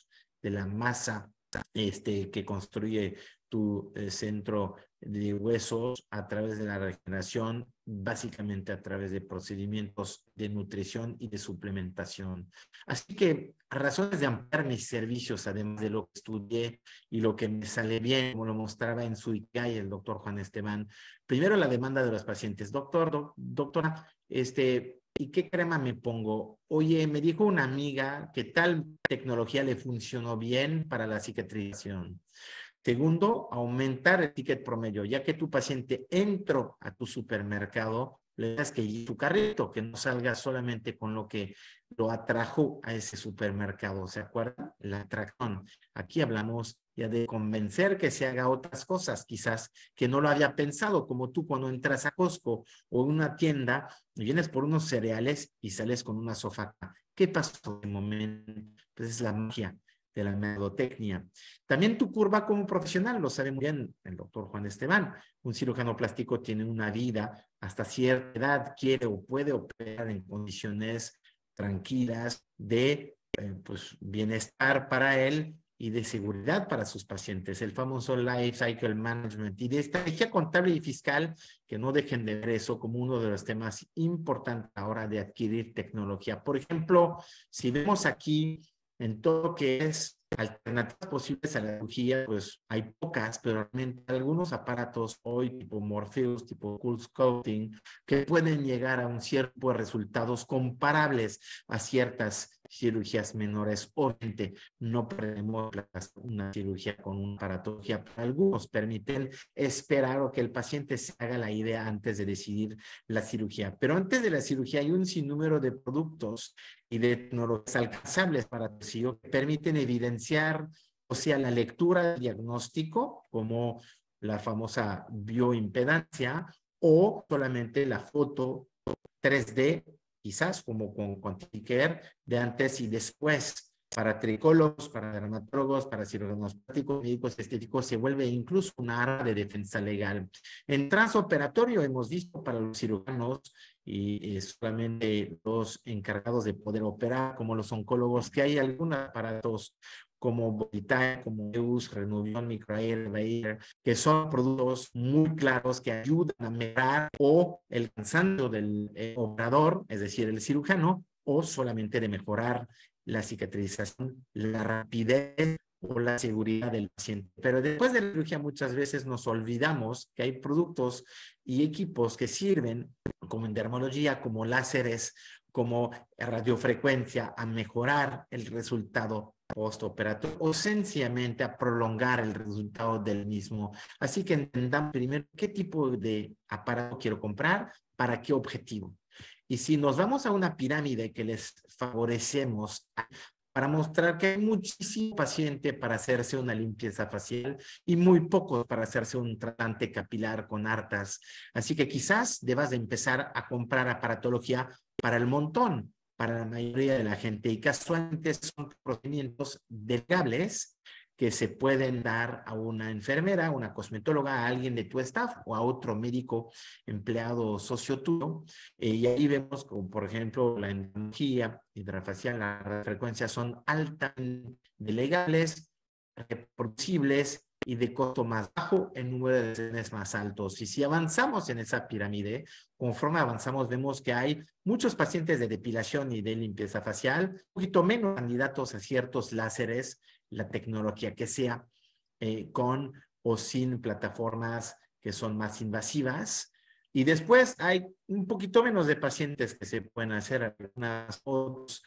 de la masa este, que construye tu eh, centro de huesos a través de la regeneración, básicamente a través de procedimientos de nutrición y de suplementación. Así que razones de ampliar mis servicios, además de lo que estudié y lo que me sale bien, como lo mostraba en su y el doctor Juan Esteban. Primero la demanda de los pacientes. Doctor, doctora, este, ¿y qué crema me pongo? Oye, me dijo una amiga que tal tecnología le funcionó bien para la cicatrización. Segundo, aumentar el ticket promedio, ya que tu paciente entró a tu supermercado, le das que tu carrito, que no salga solamente con lo que lo atrajo a ese supermercado. ¿Se acuerdan? La atracción. Aquí hablamos ya de convencer que se haga otras cosas, quizás que no lo había pensado, como tú cuando entras a Costco o una tienda, vienes por unos cereales y sales con una sofá. ¿Qué pasó en el momento? Pues es la magia de la medotecnia También tu curva como profesional, lo sabe muy bien el doctor Juan Esteban, un cirujano plástico tiene una vida hasta cierta edad, quiere o puede operar en condiciones tranquilas de eh, pues, bienestar para él y de seguridad para sus pacientes, el famoso Life Cycle Management y de estrategia contable y fiscal, que no dejen de ver eso como uno de los temas importantes ahora de adquirir tecnología. Por ejemplo, si vemos aquí en todo que es alternativas posibles a la cirugía, pues hay pocas, pero realmente algunos aparatos hoy, tipo Morpheus, tipo Cool's Coating, que pueden llegar a un cierto de resultados comparables a ciertas cirugías menores. Obviamente, no podemos una cirugía con una paratología. algunos permiten esperar o que el paciente se haga la idea antes de decidir la cirugía. Pero antes de la cirugía hay un sinnúmero de productos y de tecnologías alcanzables para que permiten evidenciar, o sea, la lectura del diagnóstico como la famosa bioimpedancia o solamente la foto 3D quizás como con, con de antes y después, para tricólogos, para dermatólogos, para cirujanos prácticos, médicos estéticos, se vuelve incluso una área de defensa legal. En transoperatorio hemos visto para los cirujanos y eh, solamente los encargados de poder operar, como los oncólogos, que hay algunos aparatos como Voltaire, como Eus, Renovion, Microair, Bayer, que son productos muy claros que ayudan a mejorar o el cansancio del eh, operador, es decir, el cirujano, o solamente de mejorar la cicatrización, la rapidez o la seguridad del paciente. Pero después de la cirugía muchas veces nos olvidamos que hay productos y equipos que sirven, como en dermología, como láseres, como radiofrecuencia, a mejorar el resultado postoperatorio o sencillamente a prolongar el resultado del mismo. Así que entendamos primero qué tipo de aparato quiero comprar, para qué objetivo. Y si nos vamos a una pirámide que les favorecemos para mostrar que hay muchísimo paciente para hacerse una limpieza facial y muy pocos para hacerse un tratante capilar con hartas. Así que quizás debas empezar a comprar aparatología para el montón, para la mayoría de la gente y casualmente son procedimientos delegables que se pueden dar a una enfermera, una cosmetóloga, a alguien de tu staff o a otro médico empleado o socio tuyo. Eh, y ahí vemos, como por ejemplo, la energía hidrafacial, las frecuencias son altamente delegables, reproducibles y de costo más bajo en número de más altos. Y si avanzamos en esa pirámide, conforme avanzamos, vemos que hay muchos pacientes de depilación y de limpieza facial, un poquito menos candidatos a ciertos láseres, la tecnología que sea, eh, con o sin plataformas que son más invasivas. Y después hay un poquito menos de pacientes que se pueden hacer algunas fotos,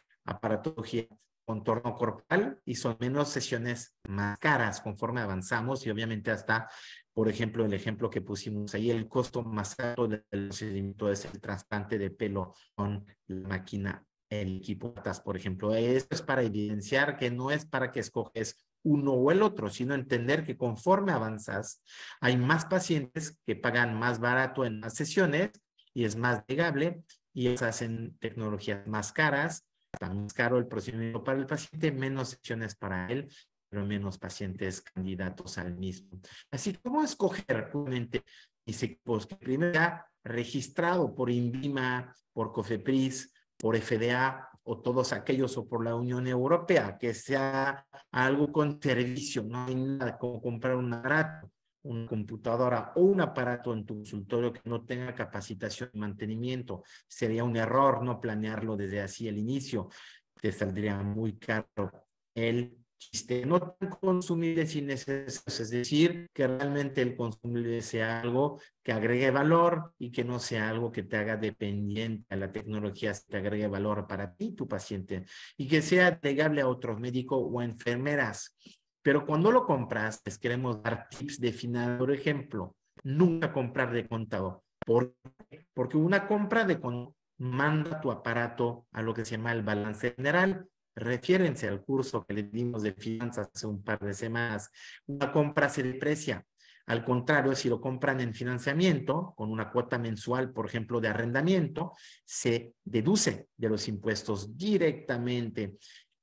contorno corporal y son menos sesiones más caras conforme avanzamos y obviamente hasta, por ejemplo, el ejemplo que pusimos ahí, el costo más alto del procedimiento es el trasplante de pelo con la máquina, el equipo por ejemplo. Eso es para evidenciar que no es para que escoges uno o el otro, sino entender que conforme avanzas, hay más pacientes que pagan más barato en las sesiones y es más negable y esas hacen tecnologías más caras más caro el procedimiento para el paciente, menos sesiones para él, pero menos pacientes candidatos al mismo. Así ¿cómo escoger un ente pues, que primero registrado por INVIMA, por COFEPRIS, por FDA o todos aquellos o por la Unión Europea, que sea algo con servicio, no hay nada como comprar un barato una computadora o un aparato en tu consultorio que no tenga capacitación y mantenimiento. Sería un error no planearlo desde así al inicio. Te saldría muy caro el chiste. No tan sin necesidad. es decir, que realmente el consumir sea algo que agregue valor y que no sea algo que te haga dependiente a la tecnología, que agregue valor para ti, tu paciente, y que sea delegable a otros médicos o enfermeras pero cuando lo compras, les queremos dar tips de final. Por ejemplo, nunca comprar de contado. ¿Por qué? Porque una compra de contado manda tu aparato a lo que se llama el balance general. Refiérense al curso que le dimos de finanzas hace un par de semanas. Una compra se deprecia. Al contrario, si lo compran en financiamiento, con una cuota mensual, por ejemplo, de arrendamiento, se deduce de los impuestos directamente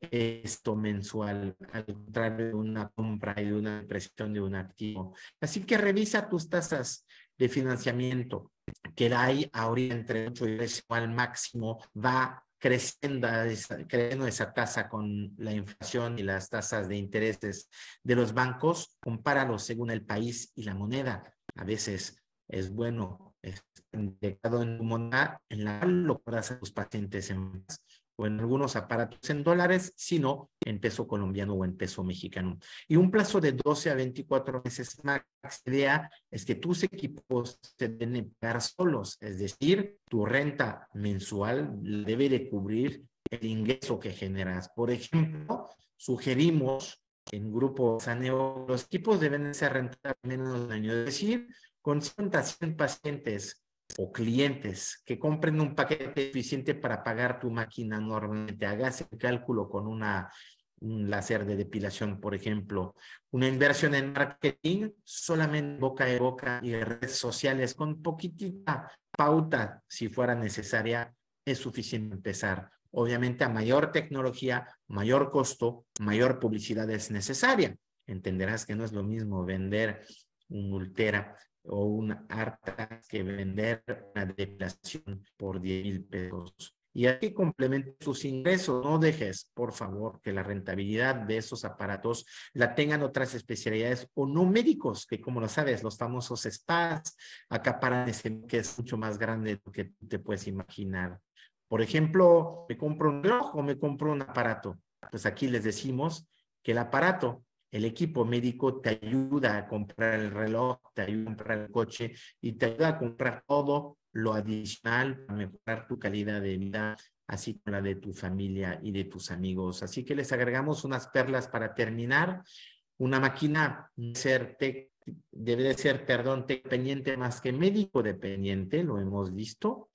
esto mensual, al contrario de una compra y de una presión de un activo. Así que revisa tus tasas de financiamiento, que hay ahorita entre 8 y 10 al máximo, va creciendo esa, esa tasa con la inflación y las tasas de intereses de los bancos, compáralos según el país y la moneda. A veces es bueno, es en tu moneda, en la lo a tus pacientes en más o en algunos aparatos en dólares, sino en peso colombiano o en peso mexicano. Y un plazo de 12 a 24 meses más idea es que tus equipos se deben emplear solos, es decir, tu renta mensual debe de cubrir el ingreso que generas. Por ejemplo, sugerimos en grupo saneo, los equipos deben ser rentables menos de año, es decir, con 100 pacientes o clientes que compren un paquete suficiente para pagar tu máquina normalmente. Hagas el cálculo con una, un láser de depilación, por ejemplo. Una inversión en marketing solamente boca a boca y redes sociales con poquitita pauta, si fuera necesaria, es suficiente empezar. Obviamente a mayor tecnología, mayor costo, mayor publicidad es necesaria. Entenderás que no es lo mismo vender un Ultera o una harta que vender una depilación por 10 mil pesos. Y aquí que sus ingresos. No dejes, por favor, que la rentabilidad de esos aparatos la tengan otras especialidades o no médicos, que como lo sabes, los famosos spas acaparan ese que es mucho más grande que te puedes imaginar. Por ejemplo, me compro un reloj o me compro un aparato. Pues aquí les decimos que el aparato el equipo médico te ayuda a comprar el reloj, te ayuda a comprar el coche y te ayuda a comprar todo lo adicional para mejorar tu calidad de vida, así como la de tu familia y de tus amigos. Así que les agregamos unas perlas para terminar. Una máquina debe de ser, perdón, dependiente más que médico dependiente, lo hemos visto.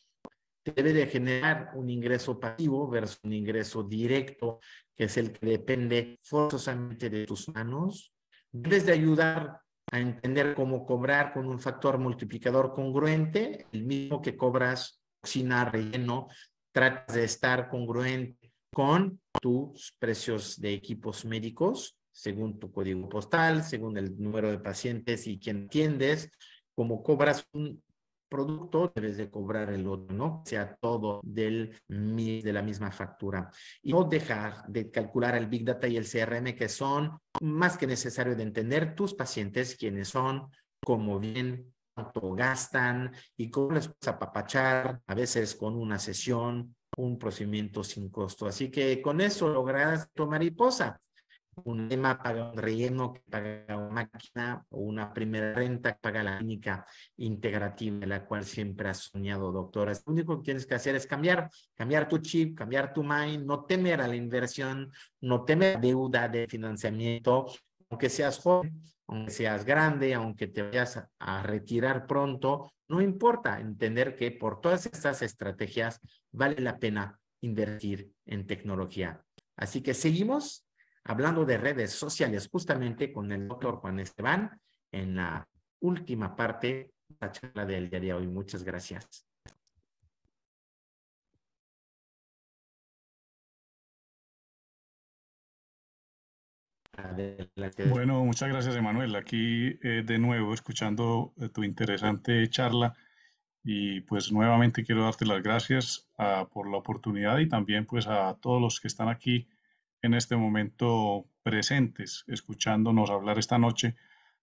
Debe de generar un ingreso pasivo versus un ingreso directo que es el que depende forzosamente de tus manos, debes de ayudar a entender cómo cobrar con un factor multiplicador congruente, el mismo que cobras sin relleno, tratas de estar congruente con tus precios de equipos médicos, según tu código postal, según el número de pacientes y quien entiendes cómo cobras un producto debes de cobrar el otro, ¿no? Sea todo del, de la misma factura. Y no dejar de calcular el Big Data y el CRM, que son más que necesario de entender tus pacientes, quiénes son, cómo vienen, cuánto gastan y cómo les puedes apapachar, a veces con una sesión, un procedimiento sin costo. Así que con eso logras tu mariposa un tema paga un relleno que paga una máquina o una primera renta que paga la clínica integrativa, la cual siempre has soñado, doctora. Lo único que tienes que hacer es cambiar, cambiar tu chip, cambiar tu mind, no temer a la inversión, no temer a la deuda de financiamiento, aunque seas joven, aunque seas grande, aunque te vayas a retirar pronto, no importa entender que por todas estas estrategias vale la pena invertir en tecnología. Así que seguimos hablando de redes sociales, justamente con el doctor Juan Esteban en la última parte de la charla del día de hoy. Muchas gracias. Bueno, muchas gracias, Emanuel. Aquí eh, de nuevo escuchando eh, tu interesante charla y pues nuevamente quiero darte las gracias ah, por la oportunidad y también pues a todos los que están aquí en este momento presentes, escuchándonos hablar esta noche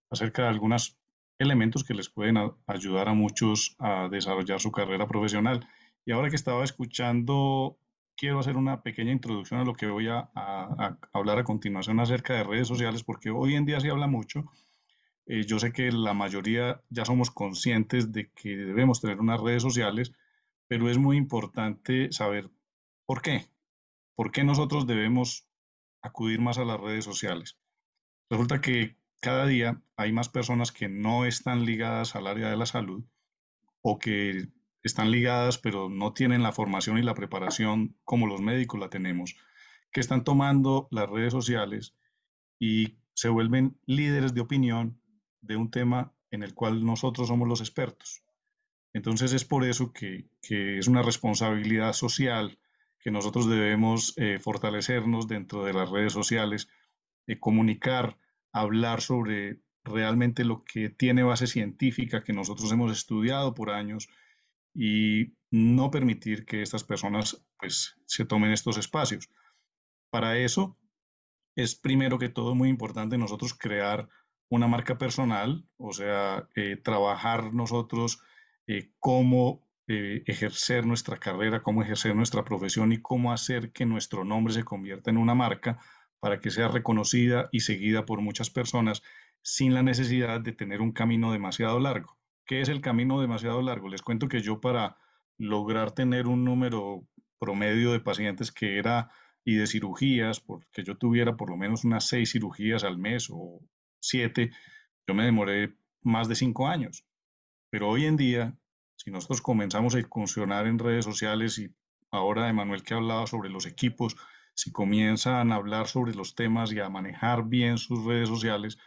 acerca de algunos elementos que les pueden ayudar a muchos a desarrollar su carrera profesional. Y ahora que estaba escuchando, quiero hacer una pequeña introducción a lo que voy a, hablar a continuación acerca de redes sociales, porque hoy en día se habla mucho. Eh, yo sé que la mayoría ya somos conscientes de que debemos tener unas redes sociales, pero es muy importante saber por qué. ¿Por qué nosotros debemos acudir más a las redes sociales. Resulta que cada día hay más personas que no están ligadas al área de la salud o que están ligadas pero no tienen la formación y la preparación como los médicos la tenemos, que están tomando las redes sociales y se vuelven líderes de opinión de un tema en el cual nosotros somos los expertos. Entonces es por eso que, es una responsabilidad social que nosotros debemos eh, fortalecernos dentro de las redes sociales, eh, comunicar, hablar sobre realmente lo que tiene base científica que nosotros hemos estudiado por años y no permitir que estas personas pues, se tomen estos espacios. Para eso es primero que todo muy importante nosotros crear una marca personal, o sea, eh, trabajar nosotros como... cómo eh, ejercer nuestra carrera, cómo ejercer nuestra profesión y cómo hacer que nuestro nombre se convierta en una marca para que sea reconocida y seguida por muchas personas sin la necesidad de tener un camino demasiado largo. ¿Qué es el camino demasiado largo? Les cuento que yo para lograr tener un número promedio de pacientes que era y de cirugías, porque yo tuviera por lo menos unas seis cirugías al mes o siete, yo me demoré más de cinco años. Pero hoy en día si nosotros comenzamos a incursionar en redes sociales y ahora Manuel que hablaba sobre los equipos, si comienzan a hablar sobre los temas y a manejar bien sus redes sociales,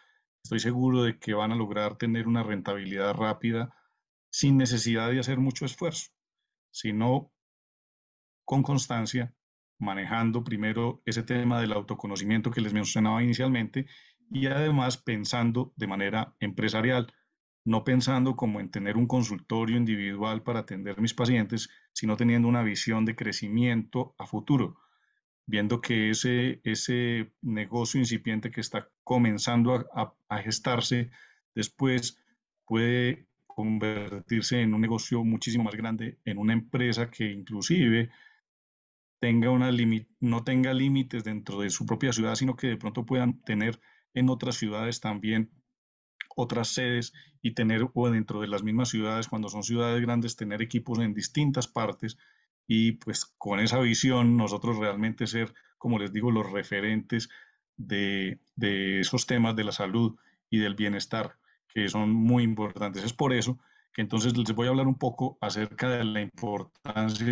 estoy seguro de que van a lograr tener una rentabilidad rápida sin necesidad de hacer mucho esfuerzo, sino con constancia, manejando primero ese tema del autoconocimiento que les mencionaba inicialmente y además pensando de manera empresarial no pensando como en tener un consultorio individual para atender mis pacientes, sino teniendo una visión de crecimiento a futuro, viendo que ese, ese negocio incipiente que está comenzando a, gestarse después puede convertirse en un negocio muchísimo más grande, en una empresa que inclusive tenga una no tenga límites dentro de su propia ciudad, sino que de pronto puedan tener en otras ciudades también otras sedes y tener o dentro de las mismas ciudades, cuando son ciudades grandes, tener equipos en distintas partes y pues con esa visión nosotros realmente ser, como les digo, los referentes de, de esos temas de la salud y del bienestar, que son muy importantes. Es por eso que entonces les voy a hablar un poco acerca de la importancia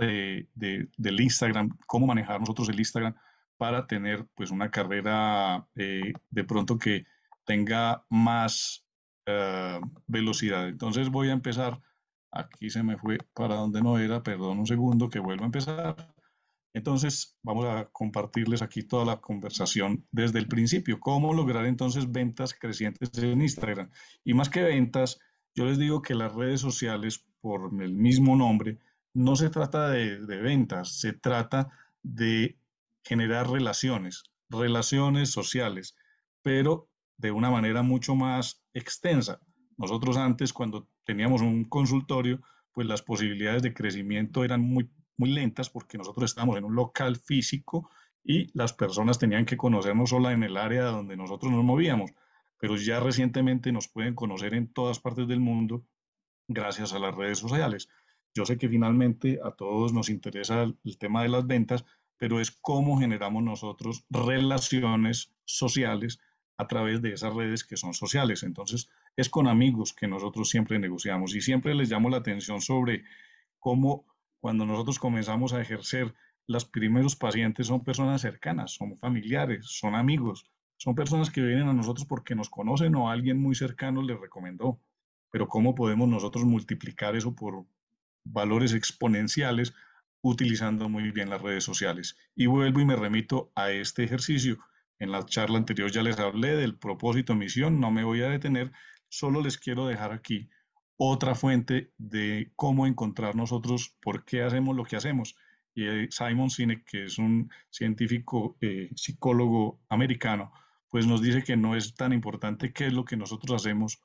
de, del Instagram, cómo manejar nosotros el Instagram para tener pues una carrera eh, de pronto que tenga más eh, velocidad. Entonces voy a empezar, aquí se me fue para donde no era, perdón un segundo que vuelvo a empezar. Entonces vamos a compartirles aquí toda la conversación desde el principio, cómo lograr entonces ventas crecientes en Instagram. Y más que ventas, yo les digo que las redes sociales, por el mismo nombre, no se trata de ventas, se trata de generar relaciones, relaciones sociales, pero de una manera mucho más extensa. Nosotros antes, cuando teníamos un consultorio, pues las posibilidades de crecimiento eran muy, muy lentas porque nosotros estábamos en un local físico y las personas tenían que conocernos sola en el área donde nosotros nos movíamos. Pero ya recientemente nos pueden conocer en todas partes del mundo gracias a las redes sociales. Yo sé que finalmente a todos nos interesa el tema de las ventas, pero es cómo generamos nosotros relaciones sociales a través de esas redes que son sociales. Entonces, es con amigos que nosotros siempre negociamos y siempre les llamo la atención sobre cómo cuando nosotros comenzamos a ejercer, los primeros pacientes son personas cercanas, son familiares, son amigos, son personas que vienen a nosotros porque nos conocen o alguien muy cercano les recomendó. Pero ¿cómo podemos nosotros multiplicar eso por valores exponenciales utilizando muy bien las redes sociales? Y vuelvo y me remito a este ejercicio en la charla anterior ya les hablé del propósito, misión, no me voy a detener, solo les quiero dejar aquí otra fuente de cómo encontrar nosotros por qué hacemos lo que hacemos. Y eh, Simon Sinek, que es un científico eh, psicólogo americano, pues nos dice que no es tan importante qué es lo que nosotros hacemos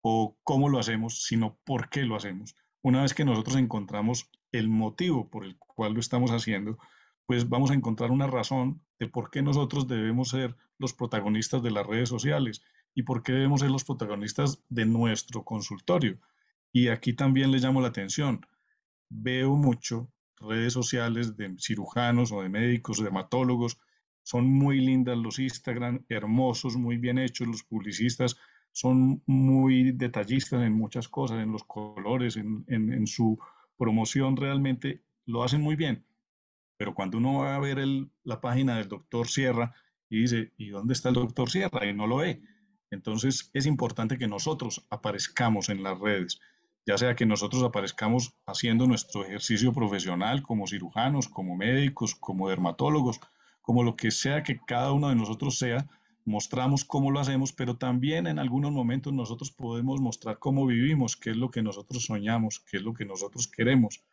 o cómo lo hacemos, sino por qué lo hacemos. Una vez que nosotros encontramos el motivo por el cual lo estamos haciendo, pues vamos a encontrar una razón por qué nosotros debemos ser los protagonistas de las redes sociales y por qué debemos ser los protagonistas de nuestro consultorio. Y aquí también le llamo la atención. Veo mucho redes sociales de cirujanos o de médicos, dermatólogos. Son muy lindas los Instagram, hermosos, muy bien hechos. Los publicistas son muy detallistas en muchas cosas, en los colores, en su promoción. Realmente lo hacen muy bien pero cuando uno va a ver la página del doctor Sierra y dice, ¿y dónde está el doctor Sierra? Y no lo ve. Entonces es importante que nosotros aparezcamos en las redes, ya sea que nosotros aparezcamos haciendo nuestro ejercicio profesional como cirujanos, como médicos, como dermatólogos, como lo que sea que cada uno de nosotros sea, mostramos cómo lo hacemos, pero también en algunos momentos nosotros podemos mostrar cómo vivimos, qué es lo que nosotros soñamos, qué es lo que nosotros queremos.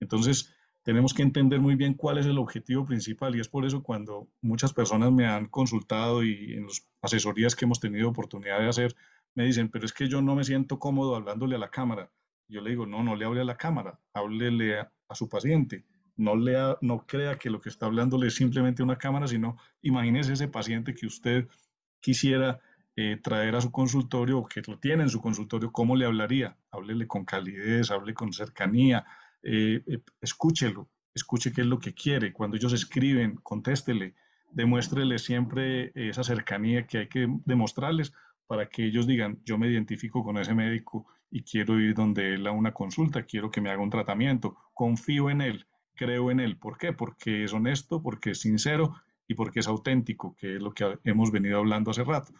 Entonces, tenemos que entender muy bien cuál es el objetivo principal y es por eso cuando muchas personas me han consultado y en las asesorías que hemos tenido oportunidad de hacer, me dicen, pero es que yo no me siento cómodo hablándole a la cámara. Yo le digo, no, no le hable a la cámara, háblele a, su paciente. No, no crea que lo que está hablándole es simplemente una cámara, sino imagínese ese paciente que usted quisiera eh, traer a su consultorio o que lo tiene en su consultorio, ¿cómo le hablaría? Háblele con calidez, hable con cercanía, eh, eh, escúchelo, escuche qué es lo que quiere. Cuando ellos escriben, contéstele, demuéstrele siempre esa cercanía que hay que demostrarles para que ellos digan, yo me identifico con ese médico y quiero ir donde él a una consulta, quiero que me haga un tratamiento, confío en él, creo en él. ¿Por qué? Porque es honesto, porque es sincero y porque es auténtico, que es lo que hemos venido hablando hace rato.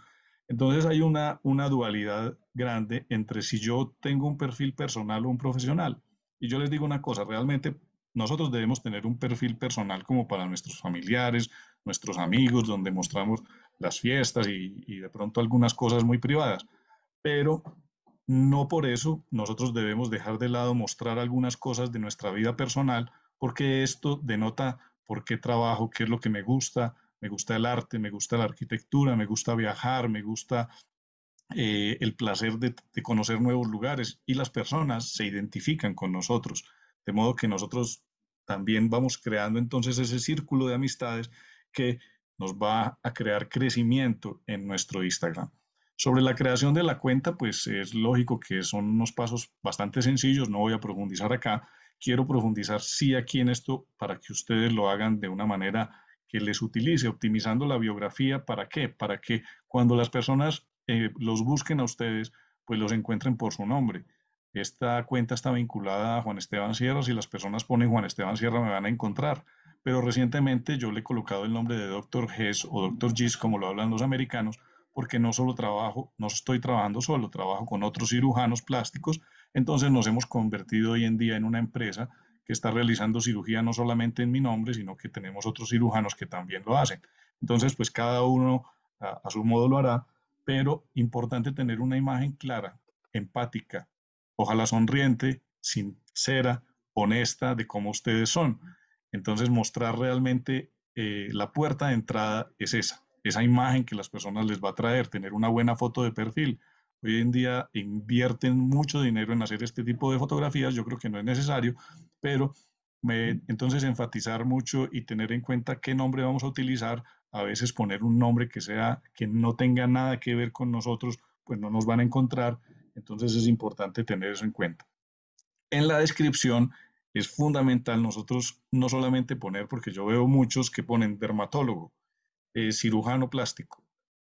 Entonces hay una, una dualidad grande entre si yo tengo un perfil personal o un profesional. Y yo les digo una cosa, realmente nosotros debemos tener un perfil personal como para nuestros familiares, nuestros amigos, donde mostramos las fiestas y, de pronto algunas cosas muy privadas. Pero no por eso nosotros debemos dejar de lado mostrar algunas cosas de nuestra vida personal, porque esto denota por qué trabajo, qué es lo que me gusta. Me gusta el arte, me gusta la arquitectura, me gusta viajar, me gusta eh, el placer de, de, conocer nuevos lugares y las personas se identifican con nosotros, de modo que nosotros también vamos creando entonces ese círculo de amistades que nos va a crear crecimiento en nuestro Instagram. Sobre la creación de la cuenta, pues es lógico que son unos pasos bastante sencillos, no voy a profundizar acá, quiero profundizar sí aquí en esto para que ustedes lo hagan de una manera que les utilice, optimizando la biografía, ¿para qué? Para que cuando las personas eh, los busquen a ustedes, pues los encuentren por su nombre. Esta cuenta está vinculada a Juan Esteban Sierra. Si las personas ponen Juan Esteban Sierra, me van a encontrar. Pero recientemente yo le he colocado el nombre de Dr. Hess o Dr. Gis, como lo hablan los americanos, porque no solo trabajo, no estoy trabajando solo, trabajo con otros cirujanos plásticos. Entonces nos hemos convertido hoy en día en una empresa que está realizando cirugía no solamente en mi nombre, sino que tenemos otros cirujanos que también lo hacen. Entonces, pues cada uno a su modo lo hará, pero importante tener una imagen clara, empática, ojalá sonriente, sincera, honesta de cómo ustedes son. Entonces, mostrar realmente eh, la puerta de entrada es esa, esa imagen que las personas les va a traer, tener una buena foto de perfil. Hoy en día invierten mucho dinero en hacer este tipo de fotografías, yo creo que no es necesario, pero me, entonces enfatizar mucho y tener en cuenta qué nombre vamos a utilizar a veces poner un nombre que sea que no tenga nada que ver con nosotros, pues no nos van a encontrar, entonces es importante tener eso en cuenta. En la descripción es fundamental nosotros no solamente poner, porque yo veo muchos que ponen dermatólogo, eh, cirujano plástico,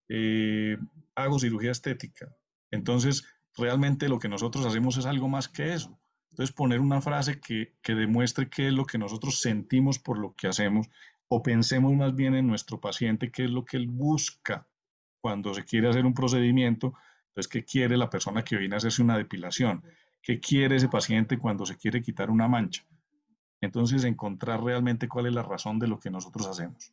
eh, hago cirugía estética. Entonces, realmente lo que nosotros hacemos es algo más que eso. Entonces, poner una frase que, que, demuestre qué es lo que nosotros sentimos por lo que hacemos o pensemos más bien en nuestro paciente, qué es lo que él busca cuando se quiere hacer un procedimiento, entonces qué quiere la persona que viene a hacerse una depilación, qué quiere ese paciente cuando se quiere quitar una mancha. Entonces encontrar realmente cuál es la razón de lo que nosotros hacemos.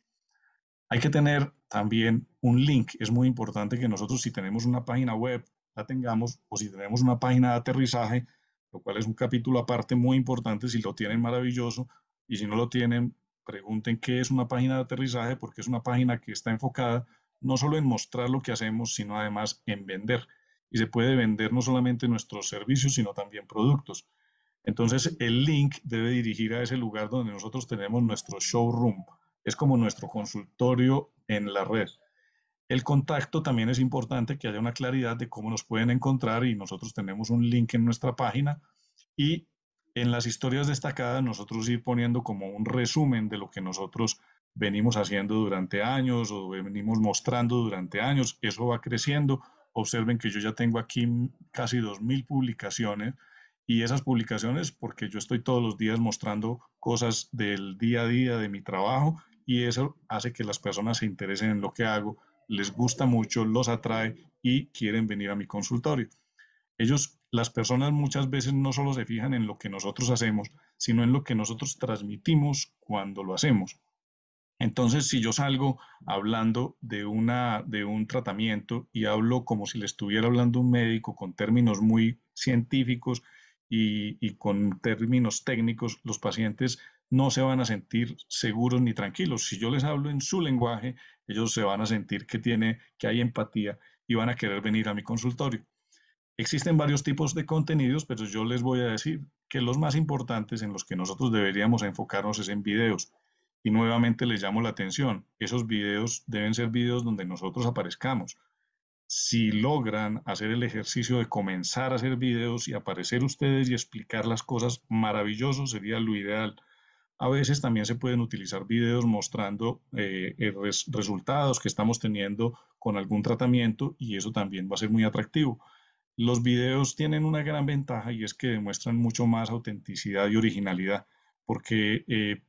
Hay que tener también un link. Es muy importante que nosotros si tenemos una página web, la tengamos, o si tenemos una página de aterrizaje, lo cual es un capítulo aparte muy importante, si lo tienen maravilloso, y si no lo tienen, pregunten qué es una página de aterrizaje, porque es una página que está enfocada no solo en mostrar lo que hacemos, sino además en vender. Y se puede vender no solamente nuestros servicios, sino también productos. Entonces, el link debe dirigir a ese lugar donde nosotros tenemos nuestro showroom. Es como nuestro consultorio en la red. El contacto también es importante que haya una claridad de cómo nos pueden encontrar y nosotros tenemos un link en nuestra página y en las historias destacadas nosotros ir poniendo como un resumen de lo que nosotros venimos haciendo durante años o venimos mostrando durante años. Eso va creciendo. Observen que yo ya tengo aquí casi 2.000 publicaciones y esas publicaciones porque yo estoy todos los días mostrando cosas del día a día de mi trabajo y eso hace que las personas se interesen en lo que hago, les gusta mucho, los atrae y quieren venir a mi consultorio. Ellos las personas muchas veces no solo se fijan en lo que nosotros hacemos, sino en lo que nosotros transmitimos cuando lo hacemos. Entonces, si yo salgo hablando de, una, de un tratamiento y hablo como si le estuviera hablando un médico con términos muy científicos y, y con términos técnicos, los pacientes no se van a sentir seguros ni tranquilos. Si yo les hablo en su lenguaje, ellos se van a sentir que, tiene, que hay empatía y van a querer venir a mi consultorio. Existen varios tipos de contenidos, pero yo les voy a decir que los más importantes en los que nosotros deberíamos enfocarnos es en videos. Y nuevamente les llamo la atención, esos videos deben ser videos donde nosotros aparezcamos. Si logran hacer el ejercicio de comenzar a hacer videos y aparecer ustedes y explicar las cosas, maravilloso sería lo ideal. A veces también se pueden utilizar videos mostrando eh, eh, resultados que estamos teniendo con algún tratamiento y eso también va a ser muy atractivo. Los videos tienen una gran ventaja y es que demuestran mucho más autenticidad y originalidad, porque, eh,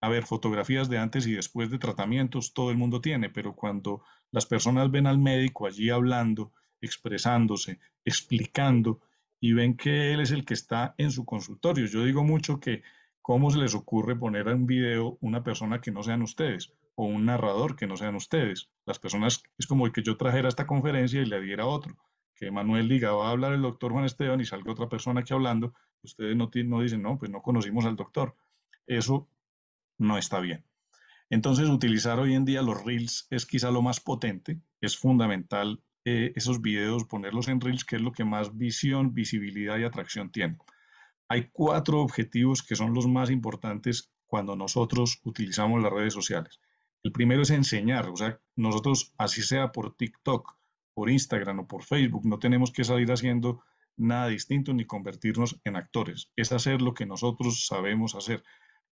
a ver, fotografías de antes y después de tratamientos todo el mundo tiene, pero cuando las personas ven al médico allí hablando, expresándose, explicando, y ven que él es el que está en su consultorio. Yo digo mucho que cómo se les ocurre poner en video una persona que no sean ustedes o un narrador que no sean ustedes. Las personas es como el que yo trajera esta conferencia y le diera otro que Manuel diga, va a hablar el doctor Juan Esteban y salga otra persona aquí hablando, ustedes no, dicen, no, pues no conocimos al doctor. Eso no está bien. Entonces, utilizar hoy en día los reels es quizá lo más potente, es fundamental eh, esos videos, ponerlos en reels, que es lo que más visión, visibilidad y atracción tiene. Hay cuatro objetivos que son los más importantes cuando nosotros utilizamos las redes sociales. El primero es enseñar, o sea, nosotros, así sea por TikTok, por Instagram o por Facebook. No tenemos que salir haciendo nada distinto ni convertirnos en actores. Es hacer lo que nosotros sabemos hacer.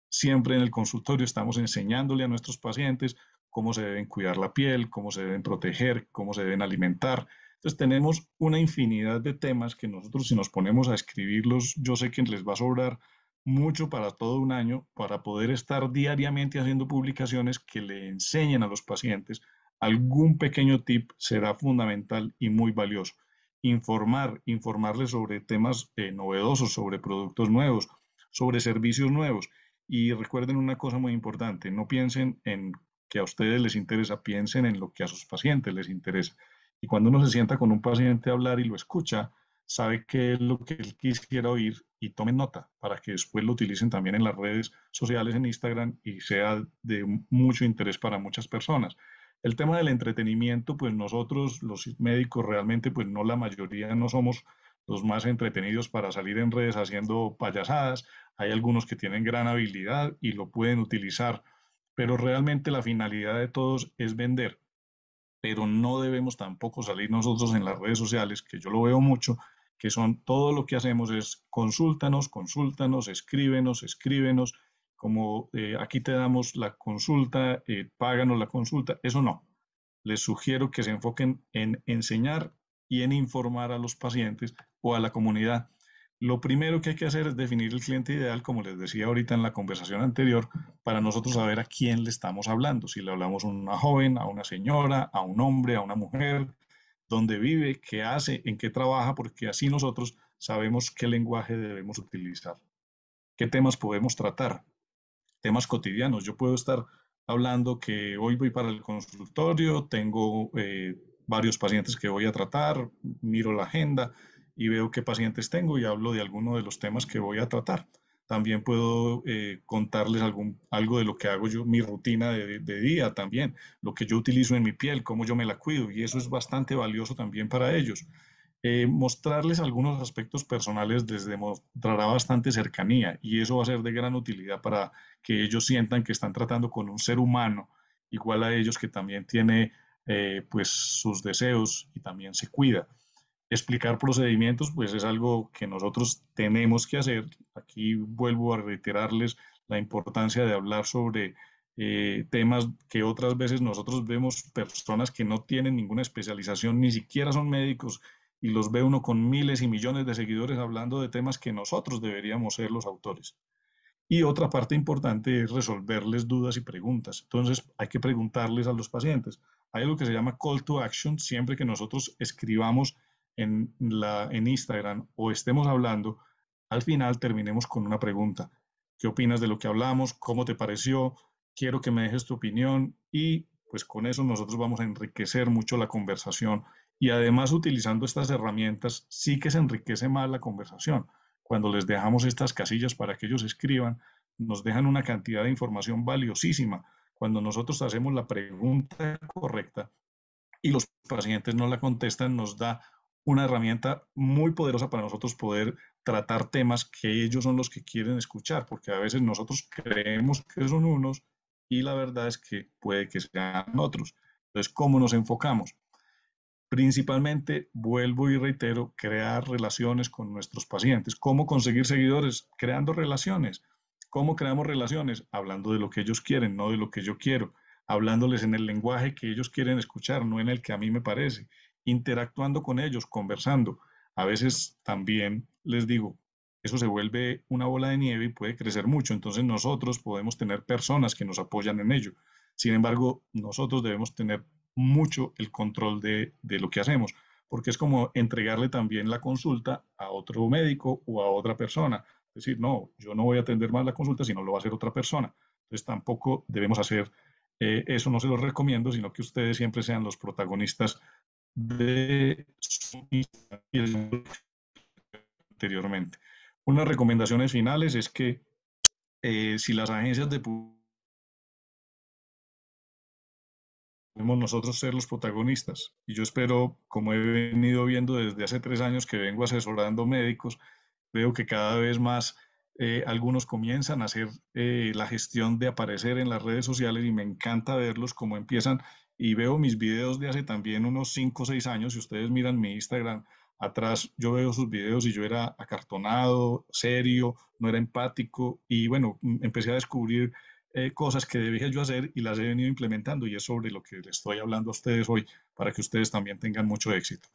Siempre en el consultorio estamos enseñándole a nuestros pacientes cómo se deben cuidar la piel, cómo se deben proteger, cómo se deben alimentar. Entonces tenemos una infinidad de temas que nosotros si nos ponemos a escribirlos, yo sé que les va a sobrar mucho para todo un año para poder estar diariamente haciendo publicaciones que le enseñen a los pacientes algún pequeño tip será fundamental y muy valioso. Informar, informarles sobre temas eh, novedosos, sobre productos nuevos, sobre servicios nuevos. Y recuerden una cosa muy importante, no piensen en que a ustedes les interesa, piensen en lo que a sus pacientes les interesa. Y cuando uno se sienta con un paciente a hablar y lo escucha, sabe qué es lo que él quisiera oír y tome nota para que después lo utilicen también en las redes sociales, en Instagram y sea de mucho interés para muchas personas. El tema del entretenimiento, pues nosotros los médicos realmente, pues no la mayoría no somos los más entretenidos para salir en redes haciendo payasadas. Hay algunos que tienen gran habilidad y lo pueden utilizar, pero realmente la finalidad de todos es vender. Pero no debemos tampoco salir nosotros en las redes sociales, que yo lo veo mucho, que son todo lo que hacemos es consúltanos, consúltanos, escríbenos, escríbenos como eh, aquí te damos la consulta, eh, páganos la consulta, eso no. Les sugiero que se enfoquen en enseñar y en informar a los pacientes o a la comunidad. Lo primero que hay que hacer es definir el cliente ideal, como les decía ahorita en la conversación anterior, para nosotros saber a quién le estamos hablando. Si le hablamos a una joven, a una señora, a un hombre, a una mujer, dónde vive, qué hace, en qué trabaja, porque así nosotros sabemos qué lenguaje debemos utilizar, qué temas podemos tratar, temas cotidianos. Yo puedo estar hablando que hoy voy para el consultorio, tengo eh, varios pacientes que voy a tratar, miro la agenda y veo qué pacientes tengo y hablo de alguno de los temas que voy a tratar. También puedo eh, contarles algún, algo de lo que hago yo, mi rutina de, de, día también, lo que yo utilizo en mi piel, cómo yo me la cuido y eso es bastante valioso también para ellos. Eh, mostrarles algunos aspectos personales les demostrará bastante cercanía y eso va a ser de gran utilidad para que ellos sientan que están tratando con un ser humano igual a ellos que también tiene eh, pues sus deseos y también se cuida. Explicar procedimientos pues es algo que nosotros tenemos que hacer. Aquí vuelvo a reiterarles la importancia de hablar sobre eh, temas que otras veces nosotros vemos personas que no tienen ninguna especialización, ni siquiera son médicos y los ve uno con miles y millones de seguidores hablando de temas que nosotros deberíamos ser los autores. Y otra parte importante es resolverles dudas y preguntas. Entonces hay que preguntarles a los pacientes. Hay algo que se llama call to action siempre que nosotros escribamos en, la, en Instagram o estemos hablando. Al final terminemos con una pregunta. ¿Qué opinas de lo que hablamos? ¿Cómo te pareció? Quiero que me dejes tu opinión y pues con eso nosotros vamos a enriquecer mucho la conversación y además utilizando estas herramientas sí que se enriquece más la conversación. Cuando les dejamos estas casillas para que ellos escriban, nos dejan una cantidad de información valiosísima. Cuando nosotros hacemos la pregunta correcta y los pacientes no la contestan, nos da una herramienta muy poderosa para nosotros poder tratar temas que ellos son los que quieren escuchar, porque a veces nosotros creemos que son unos y la verdad es que puede que sean otros. Entonces, ¿cómo nos enfocamos? Principalmente, vuelvo y reitero, crear relaciones con nuestros pacientes. ¿Cómo conseguir seguidores? Creando relaciones. ¿Cómo creamos relaciones? Hablando de lo que ellos quieren, no de lo que yo quiero. Hablándoles en el lenguaje que ellos quieren escuchar, no en el que a mí me parece. Interactuando con ellos, conversando. A veces también les digo, eso se vuelve una bola de nieve y puede crecer mucho. Entonces nosotros podemos tener personas que nos apoyan en ello. Sin embargo, nosotros debemos tener mucho el control de, lo que hacemos, porque es como entregarle también la consulta a otro médico o a otra persona. Es decir, no, yo no voy a atender más la consulta, sino lo va a hacer otra persona. Entonces tampoco debemos hacer eh, eso, no se los recomiendo, sino que ustedes siempre sean los protagonistas de su anteriormente. Unas recomendaciones finales es que eh, si las agencias de Podemos nosotros ser los protagonistas. Y yo espero, como he venido viendo desde hace tres años que vengo asesorando médicos, veo que cada vez más eh, algunos comienzan a hacer eh, la gestión de aparecer en las redes sociales y me encanta verlos cómo empiezan. Y veo mis videos de hace también unos cinco o seis años, si ustedes miran mi Instagram, atrás yo veo sus videos y yo era acartonado, serio, no era empático y bueno, mm, empecé a descubrir eh, cosas que debía yo hacer y las he venido implementando y es sobre lo que les estoy hablando a ustedes hoy para que ustedes también tengan mucho éxito.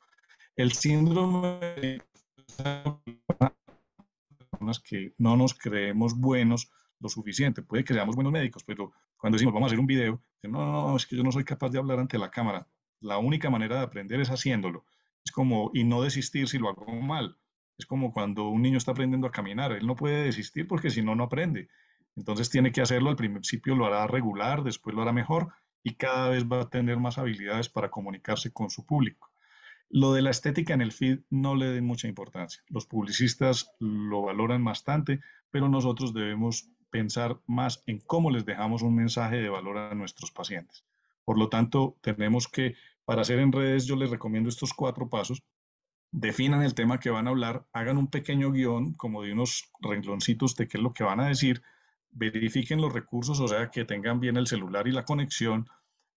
El síndrome de personas que no nos creemos buenos lo suficiente. Puede que seamos buenos médicos, pero cuando decimos vamos a hacer un video, no, no, es que yo no soy capaz de hablar ante la cámara. La única manera de aprender es haciéndolo. Es como, y no desistir si lo hago mal. Es como cuando un niño está aprendiendo a caminar, él no puede desistir porque si no, no aprende. Entonces tiene que hacerlo, al principio lo hará regular, después lo hará mejor y cada vez va a tener más habilidades para comunicarse con su público. Lo de la estética en el feed no le den mucha importancia. Los publicistas lo valoran bastante, pero nosotros debemos pensar más en cómo les dejamos un mensaje de valor a nuestros pacientes. Por lo tanto, tenemos que, para hacer en redes, yo les recomiendo estos cuatro pasos. Definan el tema que van a hablar, hagan un pequeño guión, como de unos rengloncitos de qué es lo que van a decir, verifiquen los recursos, o sea, que tengan bien el celular y la conexión,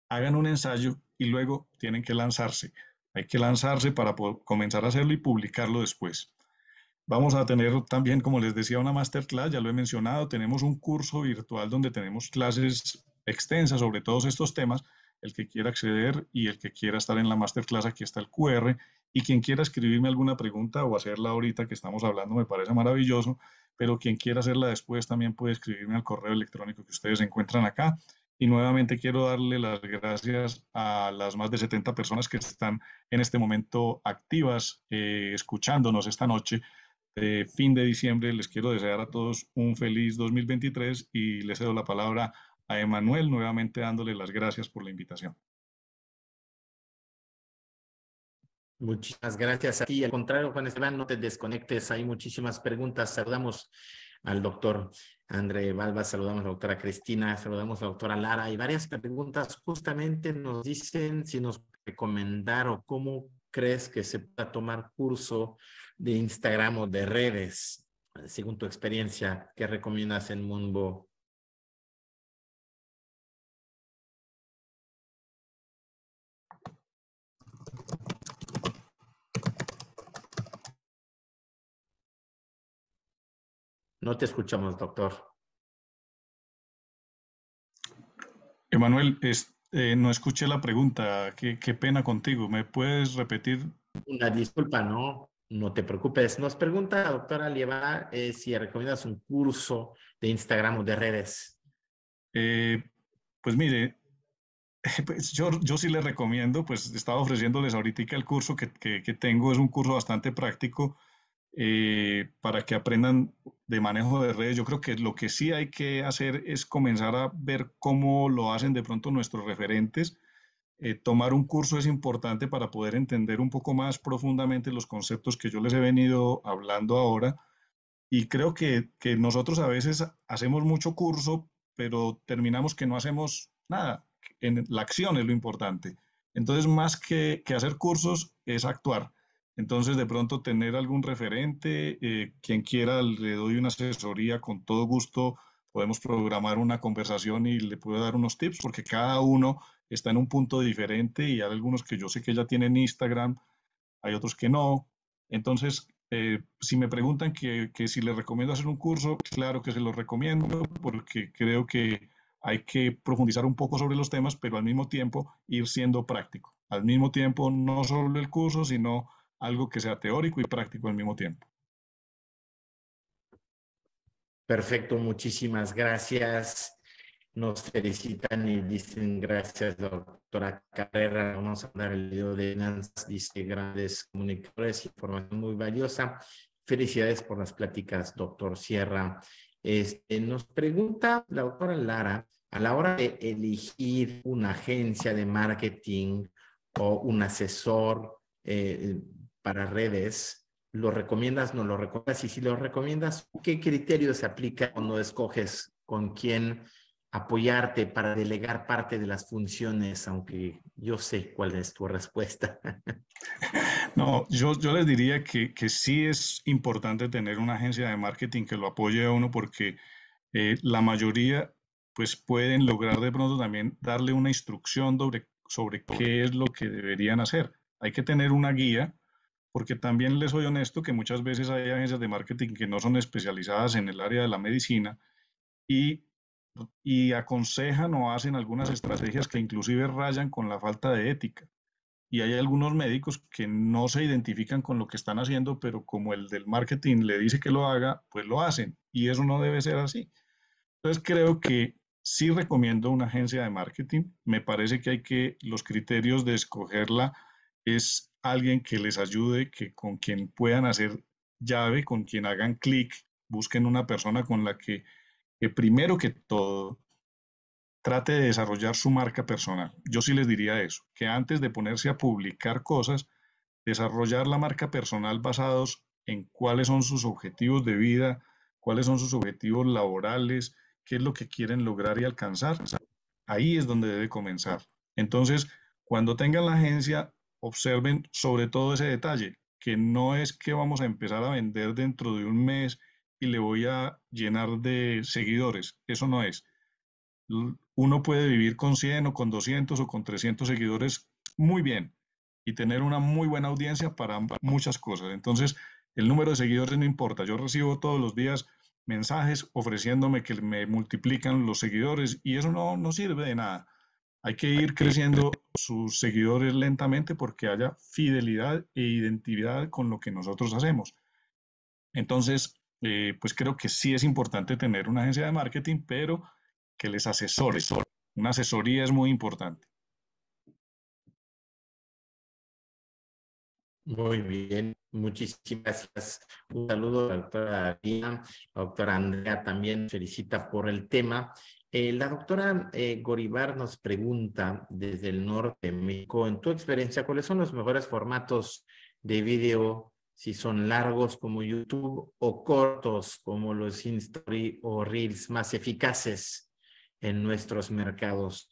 hagan un ensayo y luego tienen que lanzarse. Hay que lanzarse para poder comenzar a hacerlo y publicarlo después. Vamos a tener también, como les decía, una masterclass, ya lo he mencionado, tenemos un curso virtual donde tenemos clases extensas sobre todos estos temas. El que quiera acceder y el que quiera estar en la masterclass, aquí está el QR y quien quiera escribirme alguna pregunta o hacerla ahorita que estamos hablando me parece maravilloso, pero quien quiera hacerla después también puede escribirme al correo electrónico que ustedes encuentran acá. Y nuevamente quiero darle las gracias a las más de 70 personas que están en este momento activas eh, escuchándonos esta noche. fin de diciembre les quiero desear a todos un feliz 2023 y les cedo la palabra a Emanuel nuevamente dándole las gracias por la invitación. Muchísimas gracias a ti. Al contrario, Juan Esteban, no te desconectes. Hay muchísimas preguntas. Saludamos al doctor André Balba, saludamos a la doctora Cristina, saludamos a la doctora Lara y varias preguntas justamente nos dicen si nos recomendar o cómo crees que se pueda tomar curso de Instagram o de redes, según tu experiencia, ¿qué recomiendas en Mumbo No te escuchamos, doctor. Emanuel, eh, no escuché la pregunta. Qué, pena contigo. ¿Me puedes repetir? Una disculpa, no, no te preocupes. Nos pregunta, doctora Lieva, eh, si recomiendas un curso de Instagram o de redes. Eh, pues mire, pues yo, sí les recomiendo, pues estaba ofreciéndoles ahorita el curso que, tengo, es un curso bastante práctico eh, para que aprendan de manejo de redes. Yo creo que lo que sí hay que hacer es comenzar a ver cómo lo hacen de pronto nuestros referentes. Eh, tomar un curso es importante para poder entender un poco más profundamente los conceptos que yo les he venido hablando ahora. Y creo que, nosotros a veces hacemos mucho curso, pero terminamos que no hacemos nada. En la acción es lo importante. Entonces, más que hacer cursos, es actuar. Entonces, de pronto tener algún referente, eh, quien quiera, le doy una asesoría con todo gusto, podemos programar una conversación y le puedo dar unos tips, porque cada uno está en un punto diferente y hay algunos que yo sé que ya tienen Instagram, hay otros que no. Entonces, eh, si me preguntan que, que si les recomiendo hacer un curso, claro que se lo recomiendo, porque creo que hay que profundizar un poco sobre los temas, pero al mismo tiempo ir siendo práctico. Al mismo tiempo, no solo el curso, sino algo que sea teórico y práctico al mismo tiempo. Perfecto, muchísimas gracias. Nos felicitan y dicen gracias, doctora Carrera. Vamos a dar el video de dice grandes comunicadores, información muy valiosa. Felicidades por las pláticas, doctor Sierra. Este, nos pregunta la doctora Lara, a la hora de elegir una agencia de marketing o un asesor, eh, para redes, ¿lo recomiendas, no lo recomiendas? Y si lo recomiendas, ¿qué criterio se aplica cuando escoges con quién apoyarte para delegar parte de las funciones, aunque yo sé cuál es tu respuesta. No, yo, yo les diría que, que sí es importante tener una agencia de marketing que lo apoye a uno porque eh, la mayoría pues pueden lograr de pronto también darle una instrucción sobre, sobre qué es lo que deberían hacer. Hay que tener una guía porque también les soy honesto que muchas veces hay agencias de marketing que no son especializadas en el área de la medicina y, y aconsejan o hacen algunas estrategias que inclusive rayan con la falta de ética. Y hay algunos médicos que no se identifican con lo que están haciendo, pero como el del marketing le dice que lo haga, pues lo hacen. Y eso no debe ser así. Entonces creo que sí recomiendo una agencia de marketing. Me parece que hay que los criterios de escogerla es alguien que les ayude, que con quien puedan hacer llave, con quien hagan clic, busquen una persona con la que, que primero que todo trate de desarrollar su marca personal. Yo sí les diría eso, que antes de ponerse a publicar cosas, desarrollar la marca personal basados en cuáles son sus objetivos de vida, cuáles son sus objetivos laborales, qué es lo que quieren lograr y alcanzar. Ahí es donde debe comenzar. Entonces, cuando tengan la agencia, observen sobre todo ese detalle, que no es que vamos a empezar a vender dentro de un mes y le voy a llenar de seguidores, eso no es. Uno puede vivir con 100 o con 200 o con 300 seguidores muy bien y tener una muy buena audiencia para muchas cosas. Entonces, el número de seguidores no importa. Yo recibo todos los días mensajes ofreciéndome que me multiplican los seguidores y eso no, no sirve de nada. Hay que ir creciendo sus seguidores lentamente porque haya fidelidad e identidad con lo que nosotros hacemos. Entonces, eh, pues creo que sí es importante tener una agencia de marketing, pero que les asesore. Una asesoría es muy importante. Muy bien, muchísimas gracias. Un saludo a la doctora la doctora Andrea también felicita por el tema eh, la doctora eh, Goribar nos pregunta desde el norte de México, en tu experiencia, ¿cuáles son los mejores formatos de video? Si son largos como YouTube o cortos como los Instory o Reels más eficaces en nuestros mercados.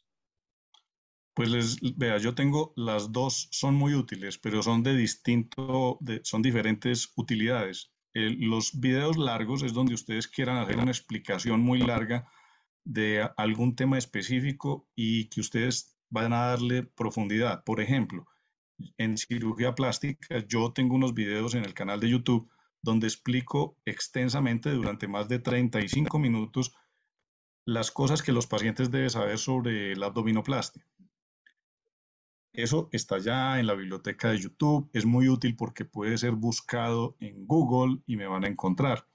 Pues vea, yo tengo las dos, son muy útiles, pero son de distinto, son diferentes utilidades. los videos largos es donde ustedes quieran hacer una explicación muy larga de algún tema específico y que ustedes van a darle profundidad. Por ejemplo, en cirugía plástica yo tengo unos videos en el canal de YouTube donde explico extensamente durante más de 35 minutos las cosas que los pacientes deben saber sobre la abdominoplastia. Eso está ya en la biblioteca de YouTube, es muy útil porque puede ser buscado en Google y me van a encontrar.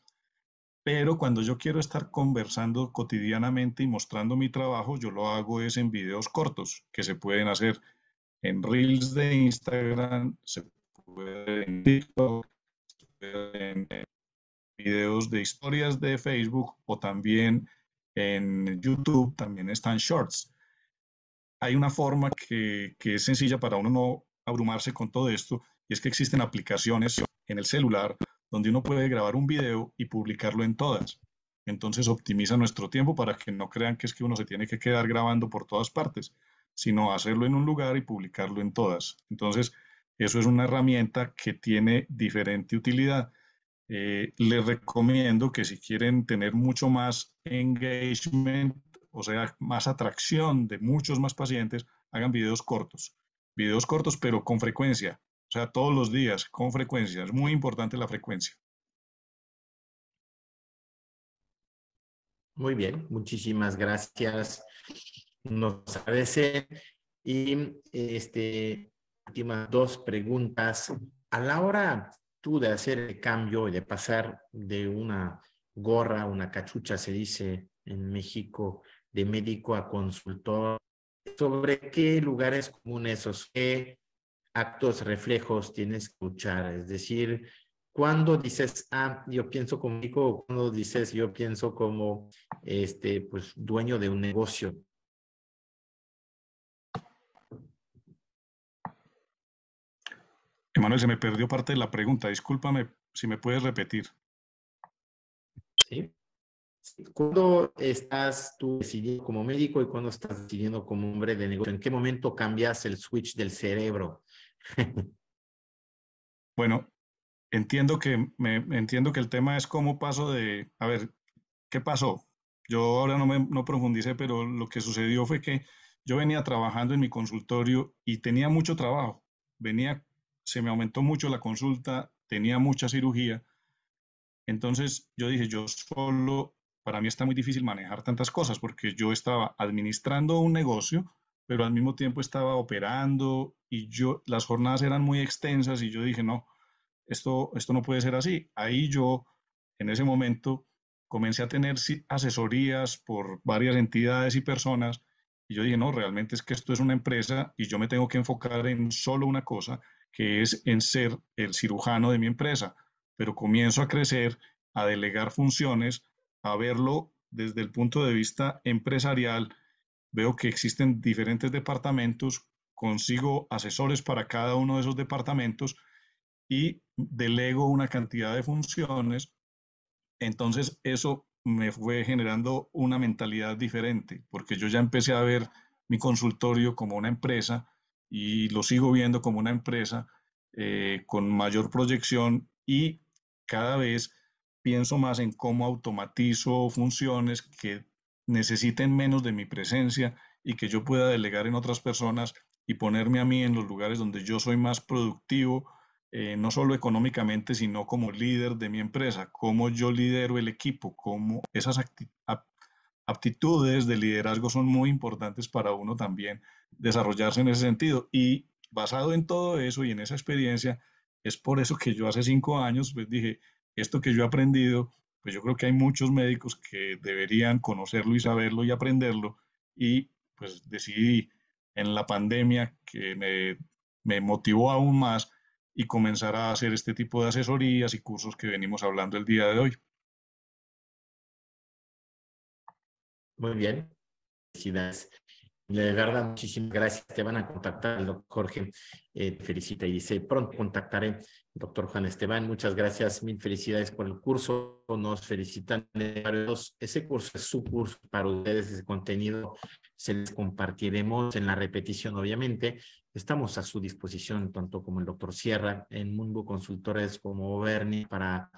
Pero cuando yo quiero estar conversando cotidianamente y mostrando mi trabajo, yo lo hago es en videos cortos que se pueden hacer en reels de Instagram, se puede en TikTok, en videos de historias de Facebook o también en YouTube, también están shorts. Hay una forma que, que es sencilla para uno no abrumarse con todo esto y es que existen aplicaciones en el celular donde uno puede grabar un video y publicarlo en todas. Entonces optimiza nuestro tiempo para que no crean que es que uno se tiene que quedar grabando por todas partes, sino hacerlo en un lugar y publicarlo en todas. Entonces, eso es una herramienta que tiene diferente utilidad. Eh, les recomiendo que si quieren tener mucho más engagement, o sea, más atracción de muchos más pacientes, hagan videos cortos. Videos cortos, pero con frecuencia. O sea, todos los días, con frecuencia. Es muy importante la frecuencia. Muy bien, muchísimas gracias. Nos agradece. Y este, últimas dos preguntas. A la hora tú de hacer el cambio y de pasar de una gorra, una cachucha, se dice en México, de médico a consultor, ¿sobre qué lugares comunes o qué actos reflejos tienes que escuchar, es decir, cuando dices, ah, yo pienso como médico o cuando dices, yo pienso como, este, pues, dueño de un negocio. Emanuel, se me perdió parte de la pregunta, discúlpame si me puedes repetir. Sí. ¿Cuándo estás tú decidiendo como médico y cuándo estás decidiendo como hombre de negocio? ¿En qué momento cambias el switch del cerebro? bueno, entiendo que, me, entiendo que el tema es cómo paso de, a ver, ¿qué pasó? Yo ahora no, me, no profundicé, pero lo que sucedió fue que yo venía trabajando en mi consultorio y tenía mucho trabajo. Venía, se me aumentó mucho la consulta, tenía mucha cirugía. Entonces yo dije, yo solo, para mí está muy difícil manejar tantas cosas porque yo estaba administrando un negocio, pero al mismo tiempo estaba operando y yo, las jornadas eran muy extensas y yo dije, no, esto, esto no puede ser así. Ahí yo, en ese momento, comencé a tener asesorías por varias entidades y personas y yo dije, no, realmente es que esto es una empresa y yo me tengo que enfocar en solo una cosa, que es en ser el cirujano de mi empresa, pero comienzo a crecer, a delegar funciones, a verlo desde el punto de vista empresarial veo que existen diferentes departamentos, consigo asesores para cada uno de esos departamentos y delego una cantidad de funciones. Entonces eso me fue generando una mentalidad diferente, porque yo ya empecé a ver mi consultorio como una empresa y lo sigo viendo como una empresa eh, con mayor proyección y cada vez pienso más en cómo automatizo funciones que necesiten menos de mi presencia y que yo pueda delegar en otras personas y ponerme a mí en los lugares donde yo soy más productivo, eh, no solo económicamente, sino como líder de mi empresa, cómo yo lidero el equipo, cómo esas aptitudes de liderazgo son muy importantes para uno también desarrollarse en ese sentido. Y basado en todo eso y en esa experiencia, es por eso que yo hace cinco años pues dije, esto que yo he aprendido pues yo creo que hay muchos médicos que deberían conocerlo y saberlo y aprenderlo. Y pues decidí en la pandemia que me, motivó aún más y comenzar a hacer este tipo de asesorías y cursos que venimos hablando el día de hoy. Muy bien. De verdad, muchísimas gracias. Te van a contactar el doctor Jorge. Eh, felicita y dice, pronto contactaré, doctor Juan Esteban. Muchas gracias, mil felicidades por el curso. Nos felicitan Ese curso es su curso para ustedes, ese contenido se les compartiremos en la repetición, obviamente. Estamos a su disposición, tanto como el doctor Sierra, en Mundo Consultores como Bernie, para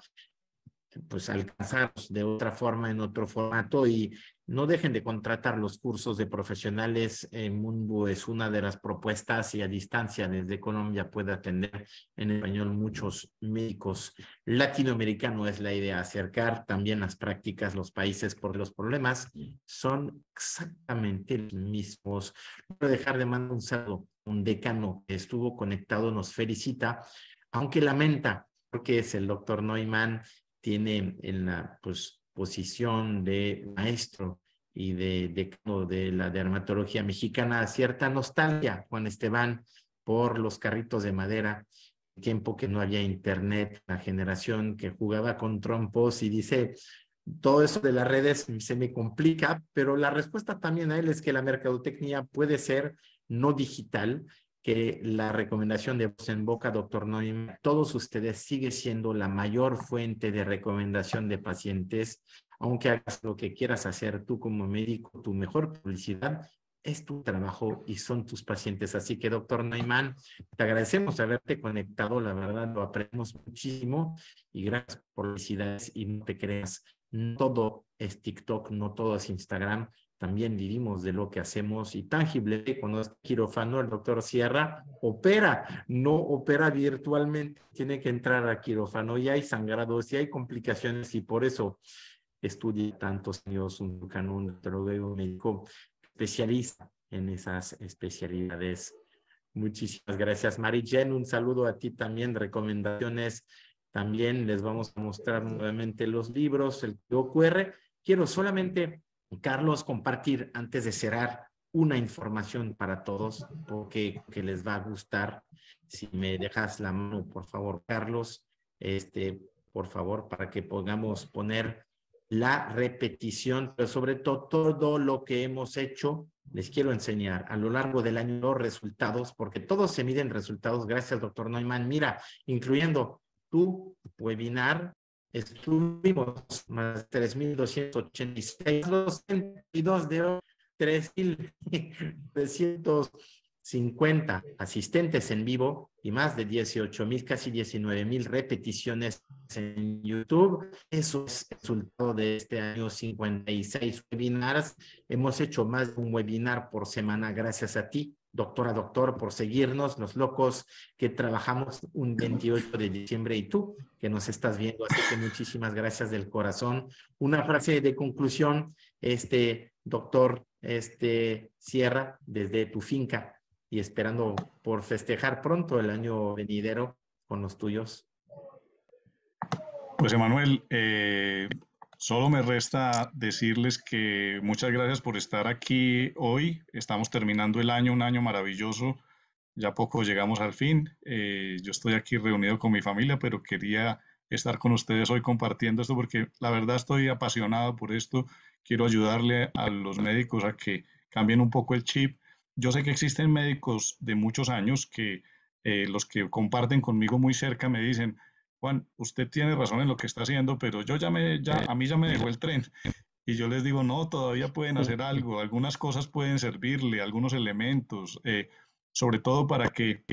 pues alcanzarnos de otra forma, en otro formato y no dejen de contratar los cursos de profesionales. Eh, Mundo es una de las propuestas y a distancia desde Colombia puede atender en español muchos médicos latinoamericanos. Es la idea acercar también las prácticas, los países, por los problemas son exactamente los mismos. No dejar de mandar un saludo. Un decano que estuvo conectado nos felicita, aunque lamenta, porque es el doctor Neumann, tiene en la, pues, posición de maestro y de de la dermatología mexicana, cierta nostalgia, Juan Esteban, por los carritos de madera, tiempo que no había internet, la generación que jugaba con trompos y dice, todo eso de las redes se me complica, pero la respuesta también a él es que la mercadotecnia puede ser no digital que la recomendación de voz en boca, doctor Noim, todos ustedes sigue siendo la mayor fuente de recomendación de pacientes, aunque hagas lo que quieras hacer tú como médico, tu mejor publicidad es tu trabajo y son tus pacientes. Así que, doctor Neumann, te agradecemos haberte conectado, la verdad lo aprendemos muchísimo y gracias por las y no te creas, no todo es TikTok, no todo es Instagram, también vivimos de lo que hacemos y tangible. Cuando es este quirófano, el doctor Sierra opera, no opera virtualmente, tiene que entrar a quirófano y hay sangrados y hay complicaciones y por eso estudie tantos años un cirujano, un doctor médico especialista en esas especialidades. Muchísimas gracias, Mari Jen. Un saludo a ti también. Recomendaciones. También les vamos a mostrar nuevamente los libros, el QR. Quiero solamente Carlos, compartir antes de cerrar una información para todos, porque que les va a gustar. Si me dejas la mano, por favor, Carlos, este, por favor, para que podamos poner la repetición, pero sobre todo todo lo que hemos hecho, les quiero enseñar a lo largo del año resultados, porque todos se miden resultados. Gracias, doctor Neumann. Mira, incluyendo tu webinar, estuvimos más de 3.286 dos de 3.350 asistentes en vivo y más de 18.000, casi 19.000 repeticiones en YouTube. Eso es el resultado de este año 56 webinars. Hemos hecho más de un webinar por semana gracias a ti doctora doctor, por seguirnos, los locos que trabajamos un 28 de diciembre y tú que nos estás viendo. Así que muchísimas gracias del corazón. Una frase de conclusión, este doctor este, cierra desde tu finca y esperando por festejar pronto el año venidero con los tuyos. Pues Emanuel, eh, Solo me resta decirles que muchas gracias por estar aquí hoy. Estamos terminando el año, un año maravilloso. Ya poco llegamos al fin. Eh, yo estoy aquí reunido con mi familia, pero quería estar con ustedes hoy compartiendo esto porque la verdad estoy apasionado por esto. Quiero ayudarle a los médicos a que cambien un poco el chip. Yo sé que existen médicos de muchos años que eh, los que comparten conmigo muy cerca me dicen, Juan, usted tiene razón en lo que está haciendo, pero yo ya me, ya, a mí ya me dejó el tren. Y yo les digo, no, todavía pueden hacer algo, algunas cosas pueden servirle, algunos elementos, eh, sobre todo para que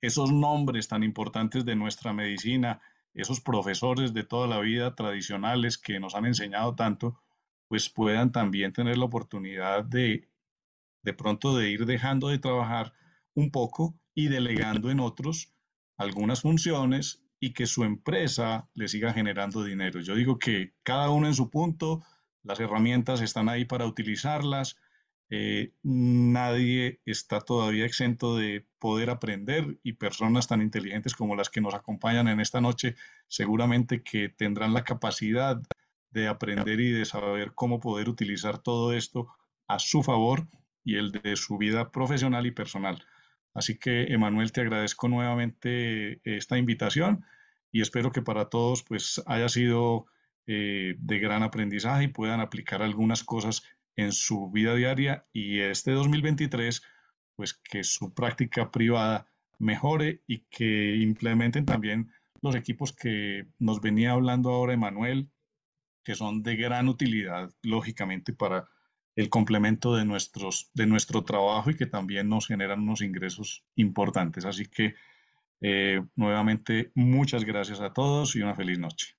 esos nombres tan importantes de nuestra medicina, esos profesores de toda la vida tradicionales que nos han enseñado tanto, pues puedan también tener la oportunidad de de pronto de ir dejando de trabajar un poco y delegando en otros algunas funciones y que su empresa le siga generando dinero. Yo digo que cada uno en su punto, las herramientas están ahí para utilizarlas, eh, nadie está todavía exento de poder aprender y personas tan inteligentes como las que nos acompañan en esta noche seguramente que tendrán la capacidad de aprender y de saber cómo poder utilizar todo esto a su favor y el de su vida profesional y personal. Así que, Emanuel, te agradezco nuevamente eh, esta invitación y espero que para todos pues, haya sido eh, de gran aprendizaje y puedan aplicar algunas cosas en su vida diaria y este 2023, pues que su práctica privada mejore y que implementen también los equipos que nos venía hablando ahora Emanuel, que son de gran utilidad, lógicamente, para el complemento de, nuestros, de nuestro trabajo y que también nos generan unos ingresos importantes. Así que eh, nuevamente muchas gracias a todos y una feliz noche.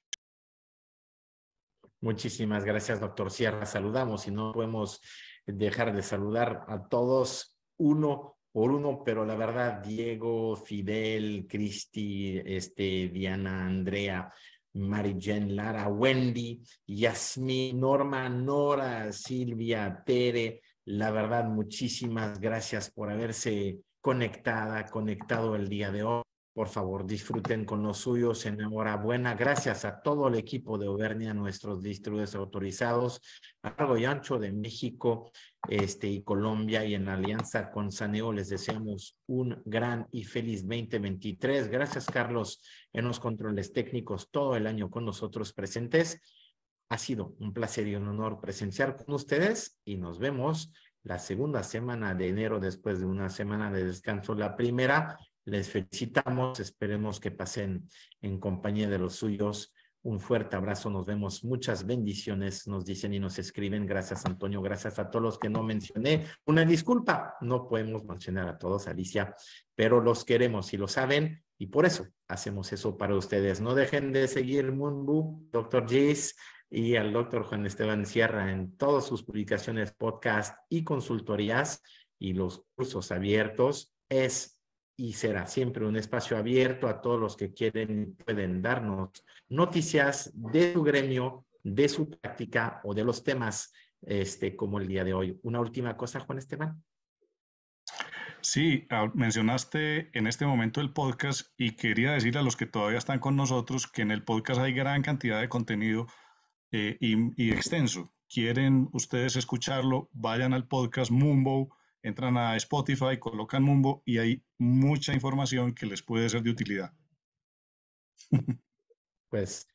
Muchísimas gracias, doctor Sierra. Saludamos y no podemos dejar de saludar a todos uno por uno, pero la verdad, Diego, Fidel, Cristi, este, Diana, Andrea, Mary Lara, Wendy, Yasmin, Norma, Nora, Silvia, Tere. La verdad, muchísimas gracias por haberse conectada, conectado el día de hoy. Por favor, disfruten con los suyos. Enhorabuena. Gracias a todo el equipo de Obernia, nuestros distribuidores autorizados a largo y ancho de México este, y Colombia y en alianza con Saneo. Les deseamos un gran y feliz 2023. Gracias, Carlos, en los controles técnicos todo el año con nosotros presentes. Ha sido un placer y un honor presenciar con ustedes y nos vemos la segunda semana de enero después de una semana de descanso. La primera les felicitamos, esperemos que pasen en compañía de los suyos. Un fuerte abrazo, nos vemos, muchas bendiciones, nos dicen y nos escriben. Gracias, Antonio, gracias a todos los que no mencioné. Una disculpa, no podemos mencionar a todos, Alicia, pero los queremos y lo saben, y por eso hacemos eso para ustedes. No dejen de seguir el mundo, doctor Gis y al doctor Juan Esteban Sierra en todas sus publicaciones, podcast y consultorías y los cursos abiertos. Es y será siempre un espacio abierto a todos los que quieren pueden darnos noticias de su gremio, de su práctica o de los temas este, como el día de hoy. Una última cosa, Juan Esteban. Sí, ah, mencionaste en este momento el podcast y quería decir a los que todavía están con nosotros que en el podcast hay gran cantidad de contenido eh, y, y, extenso. Quieren ustedes escucharlo, vayan al podcast Mumbo entran a Spotify, colocan Mumbo y hay mucha información que les puede ser de utilidad. Pues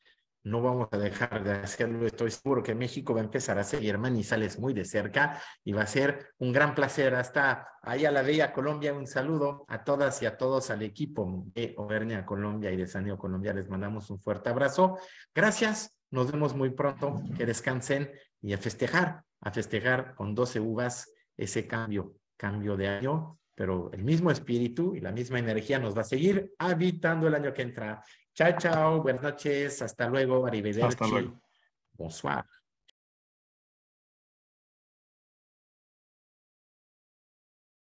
no vamos a dejar de hacerlo. Estoy seguro que México va a empezar a seguir sales muy de cerca y va a ser un gran placer. Hasta ahí a la bella Colombia, un saludo a todas y a todos al equipo de Overnia Colombia y de San Colombia. Les mandamos un fuerte abrazo. Gracias. Nos vemos muy pronto. Que descansen y a festejar, a festejar con 12 uvas ese cambio cambio de año, pero el mismo espíritu y la misma energía nos va a seguir habitando el año que entra. Chao, chao, buenas noches, hasta luego, arrivederci. Hasta luego. Bonsoir.